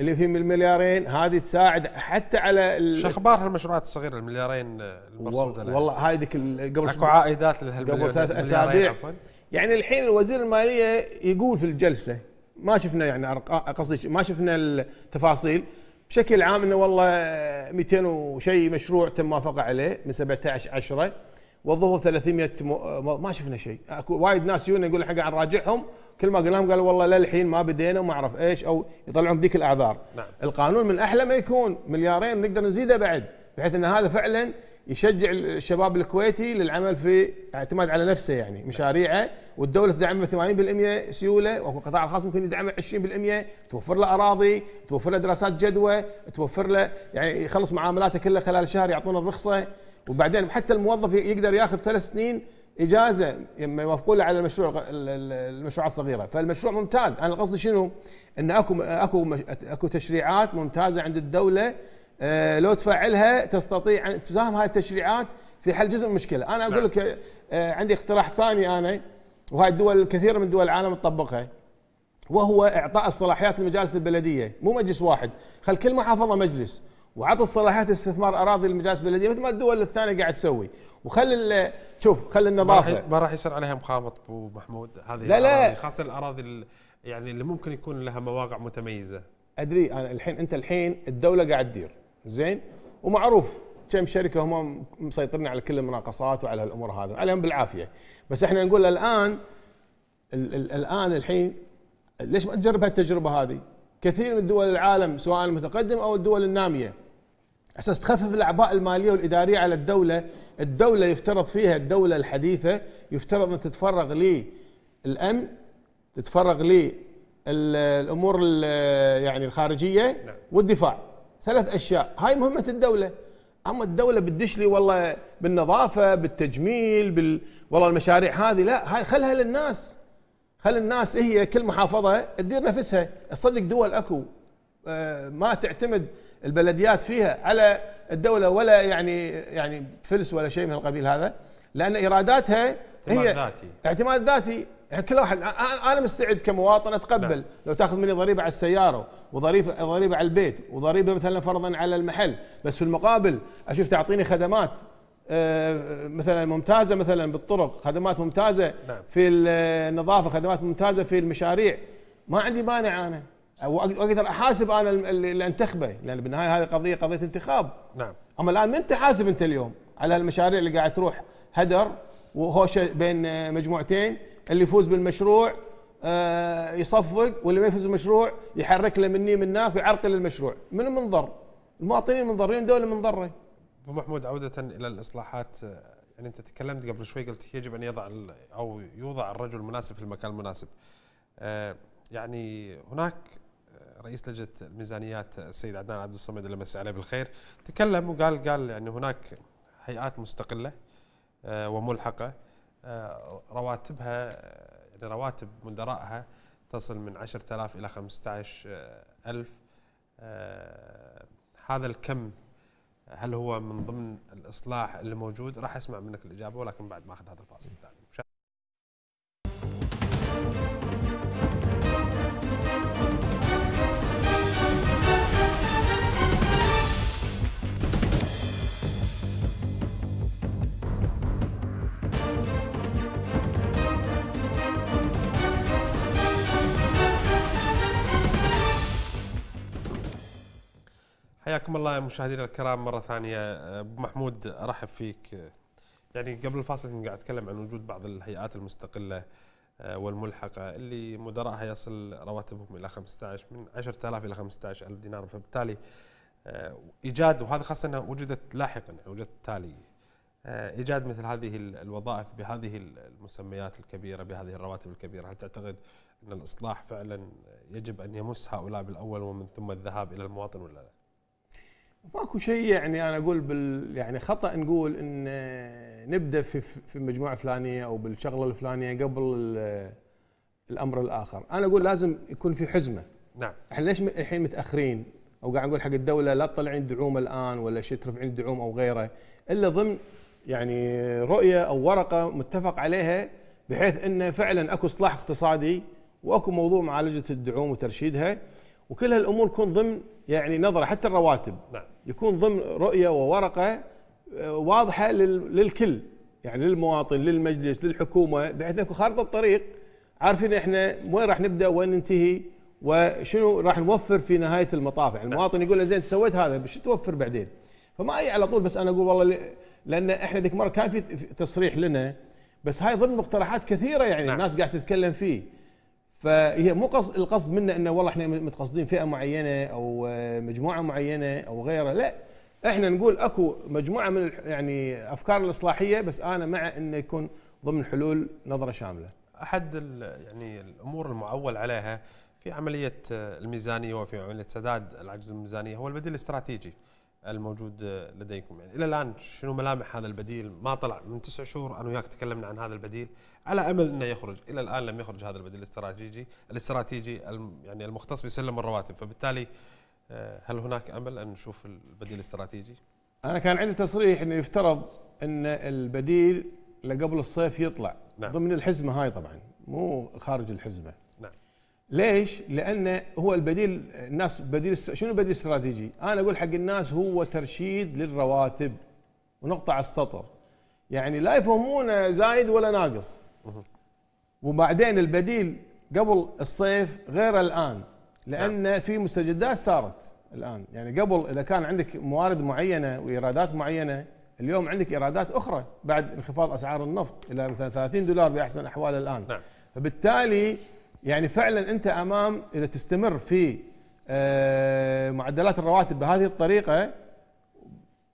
اللي في المليارين هذه تساعد حتى على شو اخبار المشروعات الصغيره المليارين آه، المرصوده والله هاي ذيك قبل اكو عائدات قبل ثلاث اسابيع يعني الحين الوزير الماليه يقول في الجلسه ما شفنا يعني قصدي ما شفنا التفاصيل بشكل عام انه والله 200 وشيء مشروع تم موافقه عليه من 17 10 وظفوا 300 مو... ما شفنا شيء اكو وايد ناس يجون يقول احنا قاعد نراجعهم كل ما قلنا لهم قالوا والله للحين ما بدينا وما اعرف ايش او يطلعون ذيك الاعذار نعم. القانون من احلى ما يكون مليارين نقدر نزيده بعد بحيث ان هذا فعلا يشجع الشباب الكويتي للعمل في اعتماد على نفسه يعني مشاريعه والدوله تدعمه 80% سيوله واكو قطاع الخاص ممكن يدعمه 20% توفر له اراضي توفر له دراسات جدوى توفر له يعني يخلص معاملاته كلها خلال شهر يعطونه الرخصه وبعدين حتى الموظف يقدر ياخذ ثلاث سنين اجازه لما له على المشروع المشروعات الصغيره فالمشروع ممتاز انا قصدي شنو ان اكو اكو اكو تشريعات ممتازه عند الدوله آه، لو تفعلها تستطيع ان تساهم هاي التشريعات في حل جزء من المشكله انا اقول نعم. لك آه، عندي اقتراح ثاني انا وهاي الدول كثيره من دول العالم تطبقها وهو اعطاء الصلاحيات لمجالس البلديه مو مجلس واحد خل كل محافظه مجلس وعطى الصلاحيات استثمار اراضي المجالس البلديه مثل ما الدول الثانيه قاعد تسوي وخلي شوف خلي النظافه ما راح يصير عليها مخابط ابو محمود هذه لا لا خاصه الاراضي يعني اللي ممكن يكون لها مواقع متميزه ادري انا الحين انت الحين الدوله قاعد تدير زين ومعروف كم شركه هم مسيطرين على كل المناقصات وعلى الامور هذه عليهم بالعافيه بس احنا نقول الان الـ الـ الان الحين ليش ما تجرب هالتجربه هذه؟ كثير من دول العالم سواء المتقدم او الدول الناميه اساس تخفف الاعباء الماليه والاداريه على الدوله الدوله يفترض فيها الدوله الحديثه يفترض ان تتفرغ للامن تتفرغ للامور يعني الخارجيه نعم. والدفاع ثلاث اشياء هاي مهمه الدوله اما الدوله بتدش لي والله بالنظافه بالتجميل بال والله المشاريع هذه لا هاي خلها للناس خل الناس هي كل محافظه تدير نفسها تصدق دول اكو آه، ما تعتمد البلديات فيها على الدولة ولا يعني يعني فلس ولا شيء من القبيل هذا لأن إيراداتها هي اعتماد ذاتي اعتماد ذاتي يعني كل واحد انا مستعد كمواطن اتقبل ده. نعم. لو تاخذ مني ضريبه على السياره وضريبه ضريبه على البيت وضريبه مثلا فرضا على المحل بس في المقابل اشوف تعطيني خدمات آه، مثلا ممتازه مثلا بالطرق خدمات ممتازه نعم. في النظافه خدمات ممتازه في المشاريع ما عندي مانع انا واقدر احاسب انا اللي انتخبه لان بالنهايه هذه قضيه قضيه انتخاب نعم اما الان من تحاسب انت اليوم على المشاريع اللي قاعد تروح هدر وهوشه بين مجموعتين اللي يفوز بالمشروع آه، يصفق واللي ما يفوز بالمشروع يحرك له مني من هناك ويعرقل المشروع من منضر المواطنين منضرين الدولة منضره ابو محمود عوده الى الاصلاحات آه، يعني انت تكلمت قبل شوي قلت يجب ان يضع او يوضع الرجل المناسب في المكان المناسب آه، يعني هناك رئيس لجنه الميزانيات السيد عدنان عبد الصمد اللي مسي عليه بالخير تكلم وقال قال يعني هناك هيئات مستقله آه، وملحقه آه، رواتبها يعني رواتب مدرائها تصل من 10000 الى 15000 آه، هذا الكم هل هو من ضمن الاصلاح اللي موجود راح اسمع منك الاجابه ولكن بعد ما اخذ هذا الفاصل الثاني حياكم الله مشاهدينا الكرام مرة ثانية أه، أبو محمود أرحب فيك يعني قبل الفاصل كنت قاعد أتكلم عن وجود بعض الهيئات المستقلة أه، والملحقة اللي مدراءها يصل رواتبهم إلى 15 من 10000 إلى 15000 دينار فبالتالي أه، إيجاد وهذا خاصة أنها وجدت لاحقا يعني وجدت تالي إيجاد مثل هذه الوظائف بهذه المسميات الكبيرة بهذه الرواتب الكبيرة هل تعتقد أن الإصلاح فعلا يجب أن يمس هؤلاء بالأول ومن ثم الذهاب إلى المواطن ولا لا؟ ماكو شيء يعني انا اقول بال يعني خطا نقول ان نبدا في في المجموعه الفلانيه او بالشغله الفلانيه قبل الامر الاخر، انا اقول لازم يكون في حزمه. نعم. احنا ليش الحين متاخرين؟ او قاعد نقول حق الدوله لا تطلعين دعوم الان ولا شيء ترفعين الدعوم او غيره، الا ضمن يعني رؤيه او ورقه متفق عليها بحيث انه فعلا اكو اصلاح اقتصادي واكو موضوع معالجه الدعوم وترشيدها وكل هالامور تكون ضمن يعني نظره حتى الرواتب. نعم. يكون ضمن رؤيه وورقه آه، واضحه للكل يعني للمواطن للمجلس للحكومه بحيث نكون خارطه الطريق عارفين احنا وين راح نبدا وين ننتهي وشنو راح نوفر في نهايه المطاف يعني المواطن يقول له زين سويت هذا شو توفر بعدين فما اي على طول بس انا اقول والله لان احنا ذيك مره كان في تصريح لنا بس هاي ضمن مقترحات كثيره يعني نعم. الناس قاعده تتكلم فيه فهي مو قصد القصد منا انه والله احنا متقصدين فئه معينه او آه، مجموعه معينه او غيره لا احنا نقول اكو مجموعه من يعني افكار الاصلاحيه بس انا مع انه يكون ضمن حلول نظره شامله. احد يعني الامور المعول عليها في عمليه آه، الميزانيه وفي عمليه سداد العجز الميزانيه هو البديل الاستراتيجي. الموجود لديكم يعني الى الان شنو ملامح هذا البديل ما طلع من تسع شهور انا وياك تكلمنا عن هذا البديل على امل انه يخرج الى الان لم يخرج هذا البديل الاستراتيجي الاستراتيجي يعني المختص بسلم الرواتب فبالتالي آه، هل هناك امل ان نشوف البديل الاستراتيجي؟ انا كان عندي تصريح انه يفترض ان البديل لقبل الصيف يطلع نعم. ضمن الحزمه هاي طبعا مو خارج الحزمه ليش؟ لان هو البديل الناس بديل شنو بديل استراتيجي؟ انا اقول حق الناس هو ترشيد للرواتب ونقطه على السطر يعني لا يفهمون زايد ولا ناقص وبعدين البديل قبل الصيف غير الان لان نعم. في مستجدات صارت الان يعني قبل اذا كان عندك موارد معينه وايرادات معينه اليوم عندك ايرادات اخرى بعد انخفاض اسعار النفط الى مثلا 30 دولار باحسن احوال الان نعم. فبالتالي يعني فعلا انت امام اذا تستمر في آه، معدلات الرواتب بهذه الطريقه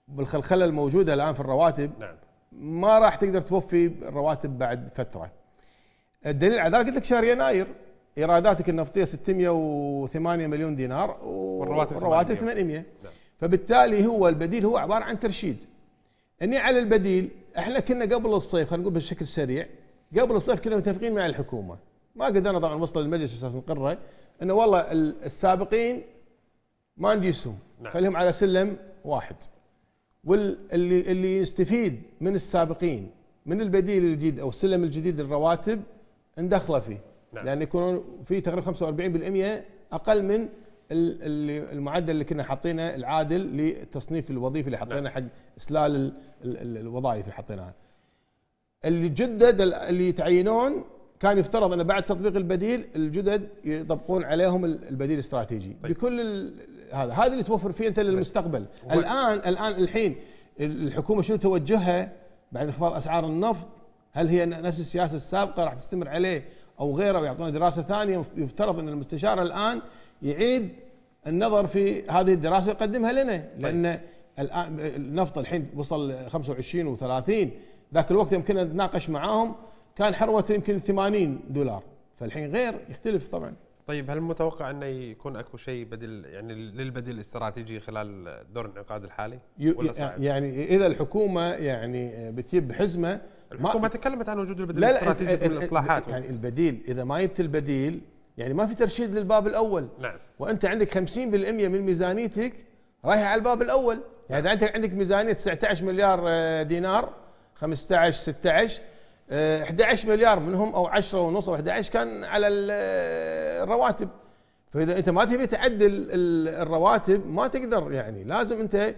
بالخلخله الموجوده الان في الرواتب نعم. ما راح تقدر توفي الرواتب بعد فتره. الدليل على ذلك قلت لك شهر يناير ايراداتك النفطيه 608 مليون دينار والرواتب الرواتب 800 نعم. فبالتالي هو البديل هو عباره عن ترشيد. اني على البديل احنا كنا قبل الصيف خلينا نقول بشكل سريع قبل الصيف كنا متفقين مع الحكومه ما قدرنا طبعا وصل للمجلس اساس نقره انه والله السابقين ما نجيسهم نعم. خليهم على سلم واحد واللي اللي يستفيد من السابقين من البديل الجديد او السلم الجديد للرواتب ندخله فيه نعم. لان يكونون في تقريبا 45% اقل من اللي المعدل اللي كنا حاطينه العادل للتصنيف الوظيفي اللي حطيناه نعم. حق اسلال الوظائف اللي حطيناها اللي جدد اللي يتعينون كان يفترض ان بعد تطبيق البديل الجدد يطبقون عليهم البديل الاستراتيجي طيب. بكل هذا هذا اللي توفر فيه انت للمستقبل طيب. الان الان الحين الحكومه شنو توجهها بعد انخفاض اسعار النفط هل هي نفس السياسه السابقه راح تستمر عليه او غيره ويعطونا دراسه ثانيه يفترض ان المستشار الان يعيد النظر في هذه الدراسه ويقدمها لنا طيب. لان الان النفط الحين وصل 25 و30 ذاك الوقت يمكن نتناقش معاهم كان حروته يمكن 80 دولار فالحين غير يختلف طبعا طيب هل متوقع انه يكون اكو شيء بديل يعني للبديل الاستراتيجي خلال دور الانعقاد الحالي؟ يعني اذا الحكومه يعني بتجيب حزمه الحكومه تكلمت عن وجود البديل الاستراتيجي من الاصلاحات يعني البديل اذا ما جبت البديل يعني ما في ترشيد للباب الاول نعم وانت عندك 50% من ميزانيتك رايحه على الباب الاول يعني اذا انت عندك ميزانيه 19 مليار آه، دينار 15 16 11 آه، مليار منهم او 10 ونص او 11 كان على آه، الرواتب فاذا انت ما تبي تعدل الرواتب ما تقدر يعني لازم انت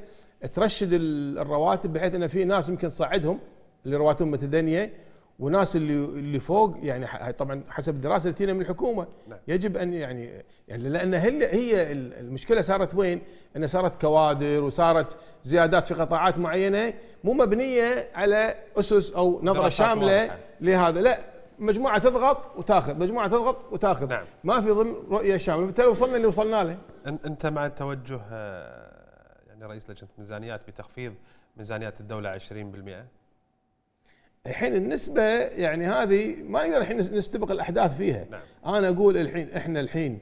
ترشد الرواتب بحيث ان في ناس يمكن تصعدهم اللي رواتبهم متدنيه وناس اللي اللي فوق يعني طبعا حسب الدراسه اللي من الحكومه نعم. يجب ان يعني يعني لان هي المشكله صارت وين؟ ان صارت كوادر وصارت زيادات في قطاعات معينه مو مبنيه على اسس او نظره شامله واضحة. لهذا لا مجموعه تضغط وتاخذ، مجموعه تضغط وتاخذ، نعم. ما في ضمن رؤيه شامله، بالتالي وصلنا اللي وصلنا له. انت مع توجه آه، يعني رئيس لجنه الميزانيات بتخفيض ميزانيات الدوله 20%؟ الحين النسبة يعني هذه ما نقدر الحين نستبق الأحداث فيها نعم. أنا أقول الحين إحنا الحين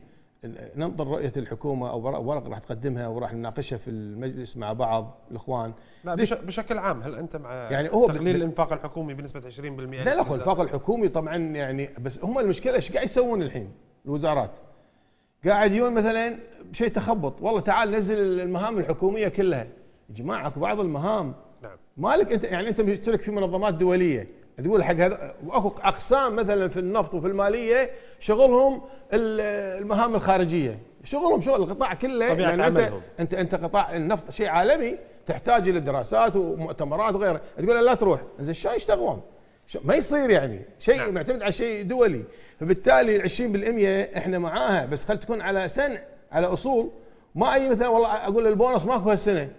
ننطر رؤية الحكومة أو ورق راح تقدمها وراح نناقشها في المجلس مع بعض الإخوان لا بشكل عام هل أنت مع يعني هو تقليل الإنفاق الحكومي بنسبة 20% لا لا هو الإنفاق الحكومي طبعا يعني بس هم المشكلة إيش قاعد يسوون الحين الوزارات قاعد يجون مثلا شيء تخبط والله تعال نزل المهام الحكومية كلها يا جماعة بعض المهام مالك انت يعني انت مشترك في منظمات دوليه تقول حق هذا واكو اقسام مثلا في النفط وفي الماليه شغلهم المهام الخارجيه شغلهم شغل القطاع كله طبيعة يعني انت انت انت قطاع النفط شيء عالمي تحتاج الى دراسات ومؤتمرات وغيره تقول لا تروح زين شلون يشتغلون؟ ما يصير يعني شيء نعم. معتمد على شيء دولي فبالتالي ال 20% احنا معاها بس خل تكون على سنع على اصول ما اي مثلا والله اقول البونص ماكو هالسنه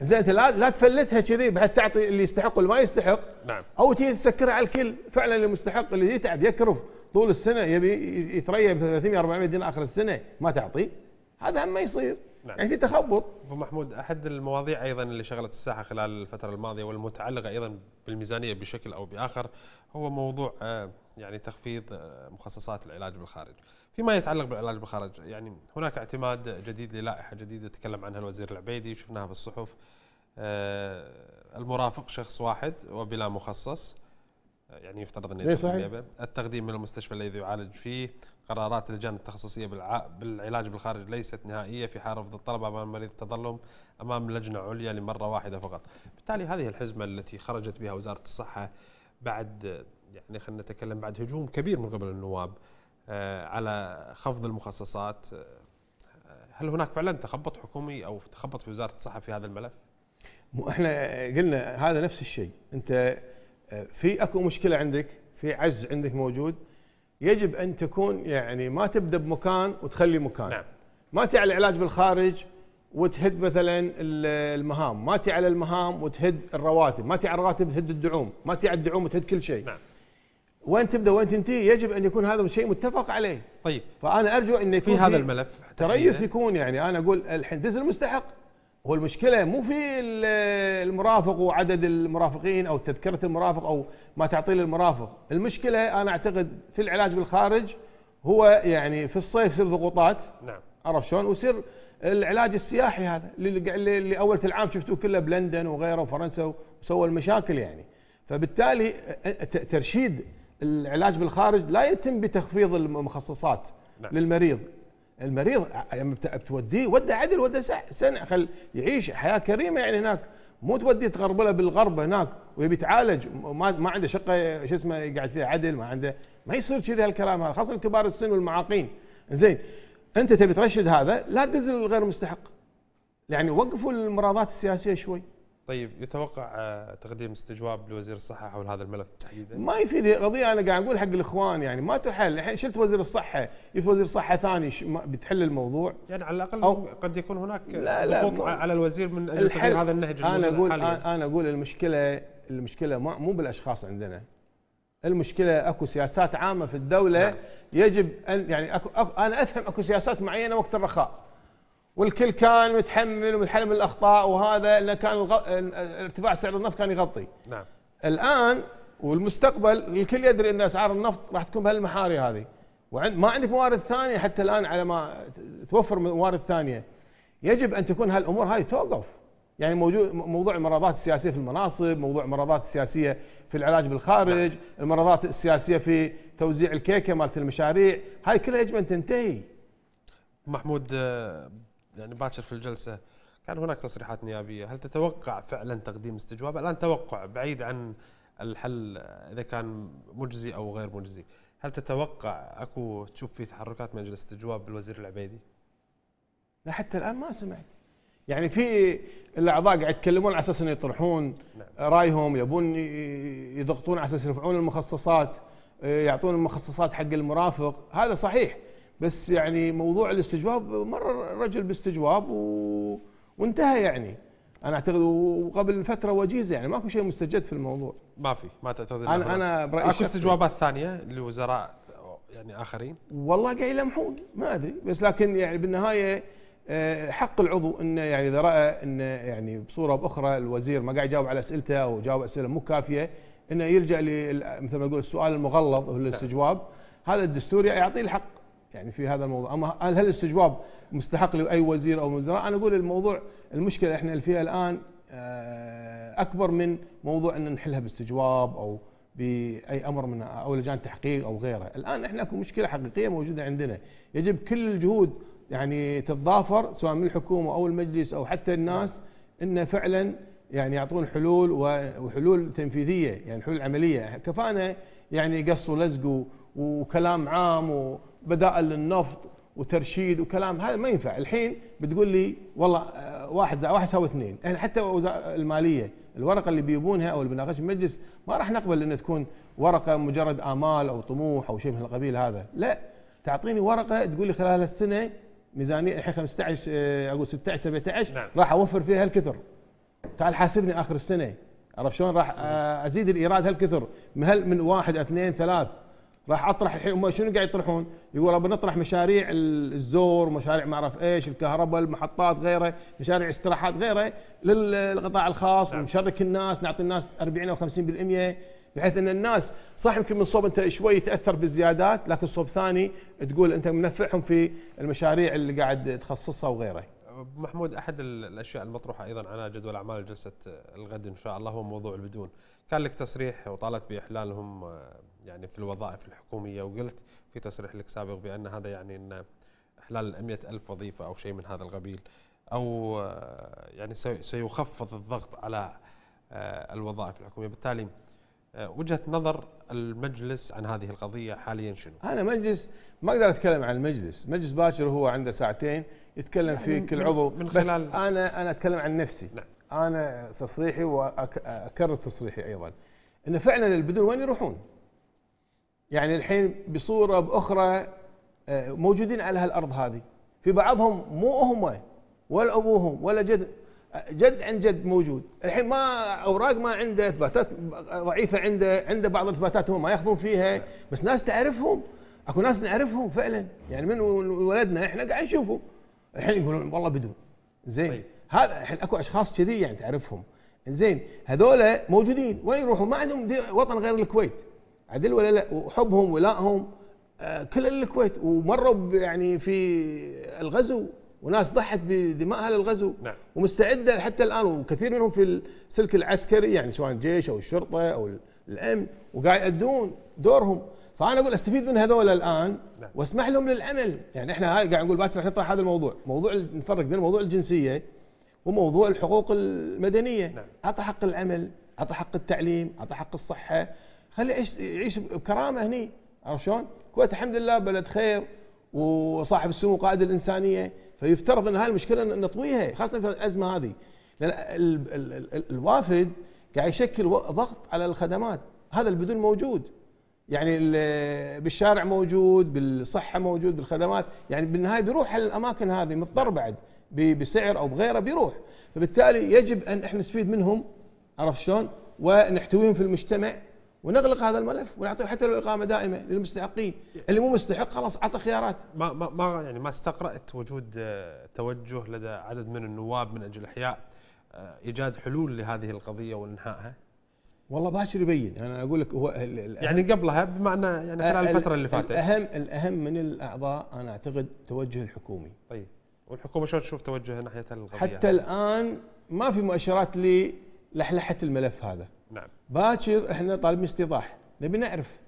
زين انت لا لا تفلتها كذي بحيث تعطي اللي يستحق واللي ما يستحق نعم او تجي تسكرها على الكل فعلا اللي مستحق اللي يتعب يكرف طول السنه يبي ب 300 400 دينار اخر السنه ما تعطي هذا هم ما يصير نعم. يعني في تخبط ابو محمود احد المواضيع ايضا اللي شغلت الساحه خلال الفتره الماضيه والمتعلقه ايضا بالميزانيه بشكل او باخر هو موضوع آه، يعني تخفيض آه، مخصصات العلاج بالخارج فيما يتعلق بالعلاج بالخارج يعني هناك اعتماد جديد للائحه جديده تكلم عنها الوزير العبيدي شفناها بالصحف آه، المرافق شخص واحد وبلا مخصص يعني يفترض انه يصير إيه، التقديم من المستشفى الذي يعالج فيه قرارات اللجان التخصصيه بالعلاج بالخارج ليست نهائيه في حال رفض الطلب امام مريض التظلم امام لجنه عليا لمره واحده فقط بالتالي هذه الحزمه التي خرجت بها وزاره الصحه بعد يعني خلينا نتكلم بعد هجوم كبير من قبل النواب آه، على خفض المخصصات آه، هل هناك فعلا تخبط حكومي او تخبط في وزاره الصحه في هذا الملف؟ احنا قلنا هذا نفس الشيء، انت آه، في اكو مشكله عندك، في عجز عندك موجود يجب ان تكون يعني ما تبدا بمكان وتخلي مكان. نعم. ما تي على العلاج بالخارج وتهد مثلا المهام، ما تي على المهام وتهد الرواتب، ما تي على الرواتب تهد الدعوم، ما تي على الدعوم وتهد كل شيء. نعم. وين تبدا وين تنتهي يجب ان يكون هذا الشيء متفق عليه طيب فانا ارجو ان يكون في هذا الملف تريث يكون يعني انا اقول الحندس المستحق هو المشكله مو في المرافق وعدد المرافقين او تذكره المرافق او ما تعطيه للمرافق المشكله انا اعتقد في العلاج بالخارج هو يعني في الصيف يصير ضغوطات نعم عرف شلون ويصير العلاج السياحي هذا اللي, اللي اول العام شفتوه كله بلندن وغيره وفرنسا وسوى المشاكل يعني فبالتالي ترشيد العلاج بالخارج لا يتم بتخفيض المخصصات نعم. للمريض المريض لما يعني بتوديه وده عدل وده سنع خل يعيش حياه كريمه يعني هناك مو توديه تغربله بالغرب هناك ويبي يتعالج ما ما عنده شقه شو اسمه يقعد فيها عدل ما عنده ما يصير كذا هالكلام هذا خاصه كبار السن والمعاقين زين انت تبي ترشد هذا لا تنزل الغير مستحق يعني وقفوا المراضات السياسيه شوي طيب يتوقع آه، تقديم استجواب لوزير الصحه حول هذا الملف تحديدا؟ ما يفيد قضيه انا قاعد اقول حق الاخوان يعني ما تحل الحين شلت وزير الصحه يفوز وزير صحه ثاني بتحل الموضوع يعني على الاقل أو قد يكون هناك لا لا ضغوط على الوزير من اجل تغيير هذا النهج انا اقول حالياً. انا اقول المشكله المشكله مو بالاشخاص عندنا المشكله اكو سياسات عامه في الدوله نعم. يجب ان يعني أكو, أكو انا افهم اكو سياسات معينه وقت الرخاء والكل كان متحمل ومتحمل الاخطاء وهذا انه كان الغ... ارتفاع سعر النفط كان يغطي نعم الان والمستقبل الكل يدري ان اسعار النفط راح تكون بهالمحاري هذه وعند ما عندك موارد ثانيه حتى الان على ما توفر موارد ثانيه يجب ان تكون هالامور هذه توقف يعني موضوع المرضات السياسيه في المناصب، موضوع المرضات السياسيه في العلاج بالخارج، نعم. المرضات السياسيه في توزيع الكيكه مالت المشاريع، هاي كلها يجب ان تنتهي. محمود آه، يعني باكر في الجلسه كان هناك تصريحات نيابيه، هل تتوقع فعلا تقديم استجواب؟ الان توقع بعيد عن الحل اذا كان مجزي او غير مجزي، هل تتوقع اكو تشوف في تحركات مجلس استجواب بالوزير العبيدي؟ لا حتى الان ما سمعت. يعني في الاعضاء قاعد يتكلمون على اساس انه يطرحون نعم. رايهم يبون يضغطون على اساس يرفعون المخصصات يعطون المخصصات حق المرافق هذا صحيح بس يعني موضوع الاستجواب مر الرجل باستجواب و... وانتهى يعني انا اعتقد وقبل فتره وجيزه يعني ماكو شيء مستجد في الموضوع ما في ما تعتقد انا انا برايي اكو استجوابات ثانيه لوزراء يعني اخرين والله قاعد يلمحون ما ادري بس لكن يعني بالنهايه آه، حق العضو انه يعني اذا راى انه يعني بصوره باخرى الوزير ما قاعد يجاوب على اسئلته او جاوب اسئله مو كافيه انه يلجا مثل ما يقول السؤال المغلظ هو نعم. الاستجواب هذا الدستور يعطيه الحق يعني في هذا الموضوع اما هل الاستجواب مستحق لاي وزير او وزراء انا اقول الموضوع المشكله احنا فيها الان آه، اكبر من موضوع ان نحلها باستجواب او باي امر من او لجان تحقيق او غيره، الان احنا اكو مشكله حقيقيه موجوده عندنا، يجب كل الجهود يعني تتضافر سواء من الحكومه او المجلس او حتى الناس انه فعلا يعني يعطون حلول وحلول تنفيذيه يعني حلول عمليه، كفانا يعني قص ولزق وكلام عام بدائل للنفط وترشيد وكلام هذا ما ينفع الحين بتقول لي والله آه، واحد زائد واحد يساوي اثنين يعني حتى الماليه الورقه اللي بيبونها او اللي بناقشها المجلس ما راح نقبل ان تكون ورقه مجرد امال او طموح او شيء من القبيل هذا لا تعطيني ورقه تقول لي خلال السنه ميزانيه الحين 15 آه، اقول 16 17 نعم. راح اوفر فيها هالكثر تعال حاسبني اخر السنه عرفت شلون راح آه، ازيد الايراد هالكثر من هل من واحد اثنين ثلاث راح اطرح الحين شنو قاعد يطرحون؟ يقول ابى نطرح مشاريع الزور، مشاريع ما اعرف ايش، الكهرباء، المحطات غيره، مشاريع استراحات غيره للقطاع الخاص نعم. ونشرك الناس، نعطي الناس 40 او 50% بحيث ان الناس صح يمكن من صوب انت شوي تاثر بالزيادات لكن صوب ثاني تقول انت منفعهم في المشاريع اللي قاعد تخصصها وغيره. محمود احد الاشياء المطروحه ايضا على جدول اعمال جلسه الغد ان شاء الله هو موضوع البدون. كان لك تصريح وطالبت باحلالهم آه، يعني في الوظائف الحكوميه وقلت في تصريح لك سابق بان هذا يعني ان احلال 100 الف وظيفه او شيء من هذا القبيل او آه، يعني سيخفض الضغط على آه، الوظائف الحكوميه بالتالي آه، وجهه نظر المجلس عن هذه القضيه حاليا شنو؟ انا مجلس ما اقدر اتكلم عن المجلس، مجلس باكر هو عنده ساعتين يتكلم يعني فيه كل عضو من خلال بس انا انا اتكلم عن نفسي نعم. انا تصريحي واكرر تصريحي ايضا انه فعلا البذل وين يروحون؟ يعني الحين بصوره باخرى آه، موجودين على هالارض هذه في بعضهم مو هم ولا ابوهم ولا جد جد عن جد موجود الحين ما اوراق ما عنده اثباتات ضعيفه عنده عنده بعض الاثباتات هم ما ياخذون فيها بس ناس تعرفهم اكو ناس نعرفهم فعلا يعني من ولدنا احنا قاعد نشوفهم الحين يقولون والله بدون زين طيب. هذا الحين اكو اشخاص كذي يعني تعرفهم زين هذول موجودين وين يروحوا ما عندهم وطن غير الكويت عدل ولا لا وحبهم ولائهم آه، كل الكويت ومروا يعني في الغزو وناس ضحت بدمائها للغزو نعم. ومستعده حتى الان وكثير منهم في السلك العسكري يعني سواء الجيش او الشرطه او الامن وقاعد يؤدون دورهم فانا اقول استفيد من هذول الان نعم. واسمح لهم للعمل يعني احنا قاعد نقول باكر راح نطرح هذا الموضوع موضوع نفرق بين موضوع الجنسيه وموضوع الحقوق المدنيه نعم. اعطى حق العمل اعطى حق التعليم اعطى حق الصحه خليه يعيش يعيش بكرامه هني عرفت شلون؟ الكويت الحمد لله بلد خير وصاحب السمو قائد الانسانيه فيفترض ان هاي المشكله نطويها خاصه في الازمه هذه لان الوافد قاعد يشكل ضغط على الخدمات هذا البدون موجود يعني بالشارع موجود بالصحه موجود بالخدمات يعني بالنهايه بيروح على الاماكن هذه مضطر بعد بسعر او بغيره بيروح فبالتالي يجب ان احنا نستفيد منهم عرفت شلون ونحتويهم في المجتمع ونغلق هذا الملف ونعطيه حتى لو اقامه دائمه للمستحقين اللي مو مستحق خلاص اعطى خيارات ما ما ما يعني ما استقرات وجود آه، توجه لدى عدد من النواب من اجل احياء آه، ايجاد حلول لهذه القضيه وانهائها والله باشر يبين يعني انا اقول لك هو يعني قبلها بما يعني خلال الفتره اللي فاتت الاهم الاهم من الاعضاء انا اعتقد توجه الحكومي طيب والحكومه شلون تشوف توجهها ناحيه القضيه حتى الان ما في مؤشرات للحلحه الملف هذا نعم باكر احنا طالبين استيضاح نبي نعرف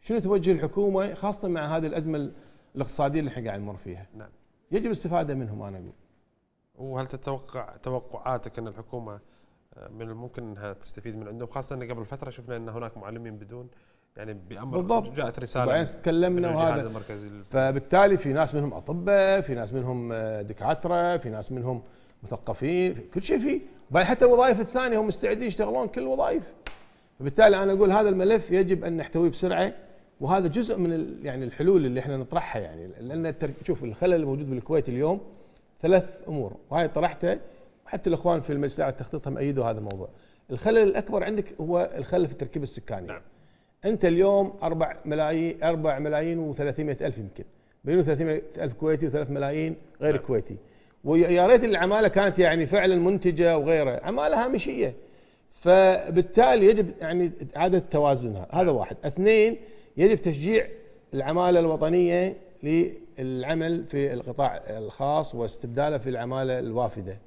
شنو توجه الحكومه خاصه مع هذه الازمه الاقتصاديه اللي احنا قاعد نمر فيها نعم يجب الاستفاده منهم انا اقول وهل تتوقع توقعاتك ان الحكومه آه، من الممكن انها تستفيد من عندهم خاصه ان قبل فتره شفنا ان هناك معلمين بدون يعني بامر بالضبط جاءت رساله وبعدين تكلمنا وهذا المركزي فبالتالي في ناس منهم اطباء في ناس منهم آه، دكاتره في ناس منهم مثقفين في كل شيء فيه وبعد حتى الوظائف الثانيه هم مستعدين يشتغلون كل الوظائف فبالتالي انا اقول هذا الملف يجب ان نحتويه بسرعه وهذا جزء من يعني الحلول اللي احنا نطرحها يعني لان شوف الخلل الموجود بالكويت اليوم ثلاث امور وهي طرحتها حتى الاخوان في المجلس الاعلى التخطيط هم ايدوا هذا الموضوع الخلل الاكبر عندك هو الخلل في التركيب السكاني نعم. انت اليوم 4 ملايين 4 ملايين و300 الف يمكن بينهم 300 الف كويتي و3 ملايين غير نعم. كويتي ويا ريت العماله كانت يعني فعلا منتجه وغيره، عماله هامشيه. فبالتالي يجب يعني اعاده توازنها هذا واحد، اثنين يجب تشجيع العماله الوطنيه للعمل في القطاع الخاص واستبداله في العماله الوافده.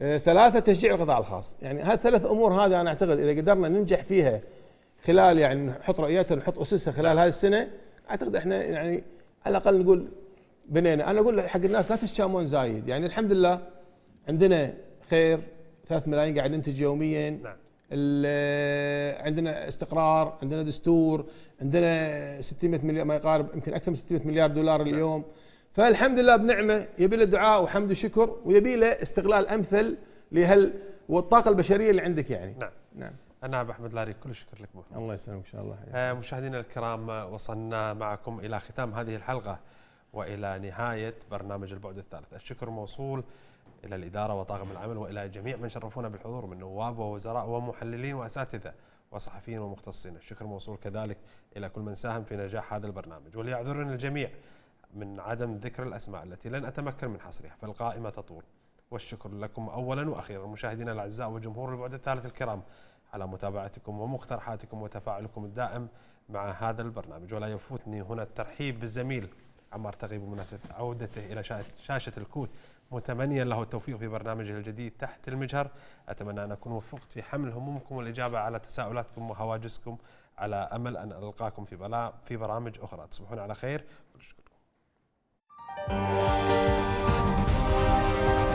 آه، ثلاثه تشجيع القطاع الخاص، يعني هذه امور هذا انا اعتقد اذا قدرنا ننجح فيها خلال يعني نحط رؤيتها نحط اسسها خلال هذه السنه اعتقد احنا يعني على الاقل نقول بنينا انا اقول حق الناس لا تشامون زايد يعني الحمد لله عندنا خير 3 ملايين قاعد ننتج يوميا نعم آه، عندنا استقرار عندنا دستور عندنا 600 مليار ما يقارب يمكن اكثر من 600 مليار دولار نعم. اليوم فالحمد لله بنعمه يبي له دعاء وحمد وشكر ويبي له استغلال امثل لهال والطاقه البشريه اللي عندك يعني نعم نعم انا ابو احمد لاري كل الشكر لك ابو الله يسلمك ان شاء الله يعني. آه، مشاهدينا الكرام وصلنا معكم الى ختام هذه الحلقه والى نهايه برنامج البعد الثالث، الشكر موصول الى الاداره وطاقم العمل والى جميع من شرفونا بالحضور من نواب ووزراء ومحللين واساتذه وصحفيين ومختصين، الشكر موصول كذلك الى كل من ساهم في نجاح هذا البرنامج، وليعذرني الجميع من عدم ذكر الاسماء التي لن اتمكن من حصرها فالقائمه تطول. والشكر لكم اولا واخيرا مشاهدينا الاعزاء وجمهور البعد الثالث الكرام على متابعتكم ومقترحاتكم وتفاعلكم الدائم مع هذا البرنامج ولا يفوتني هنا الترحيب بالزميل عمار تغيب بمناسبة عودته إلى شاشة الكوت متمنيا له التوفيق في برنامجه الجديد تحت المجهر أتمنى أن أكون وفقت في حمل همومكم والإجابة على تساؤلاتكم وهواجسكم على أمل أن ألقاكم في, بلا في برامج أخرى تصبحون على خير كل شكركم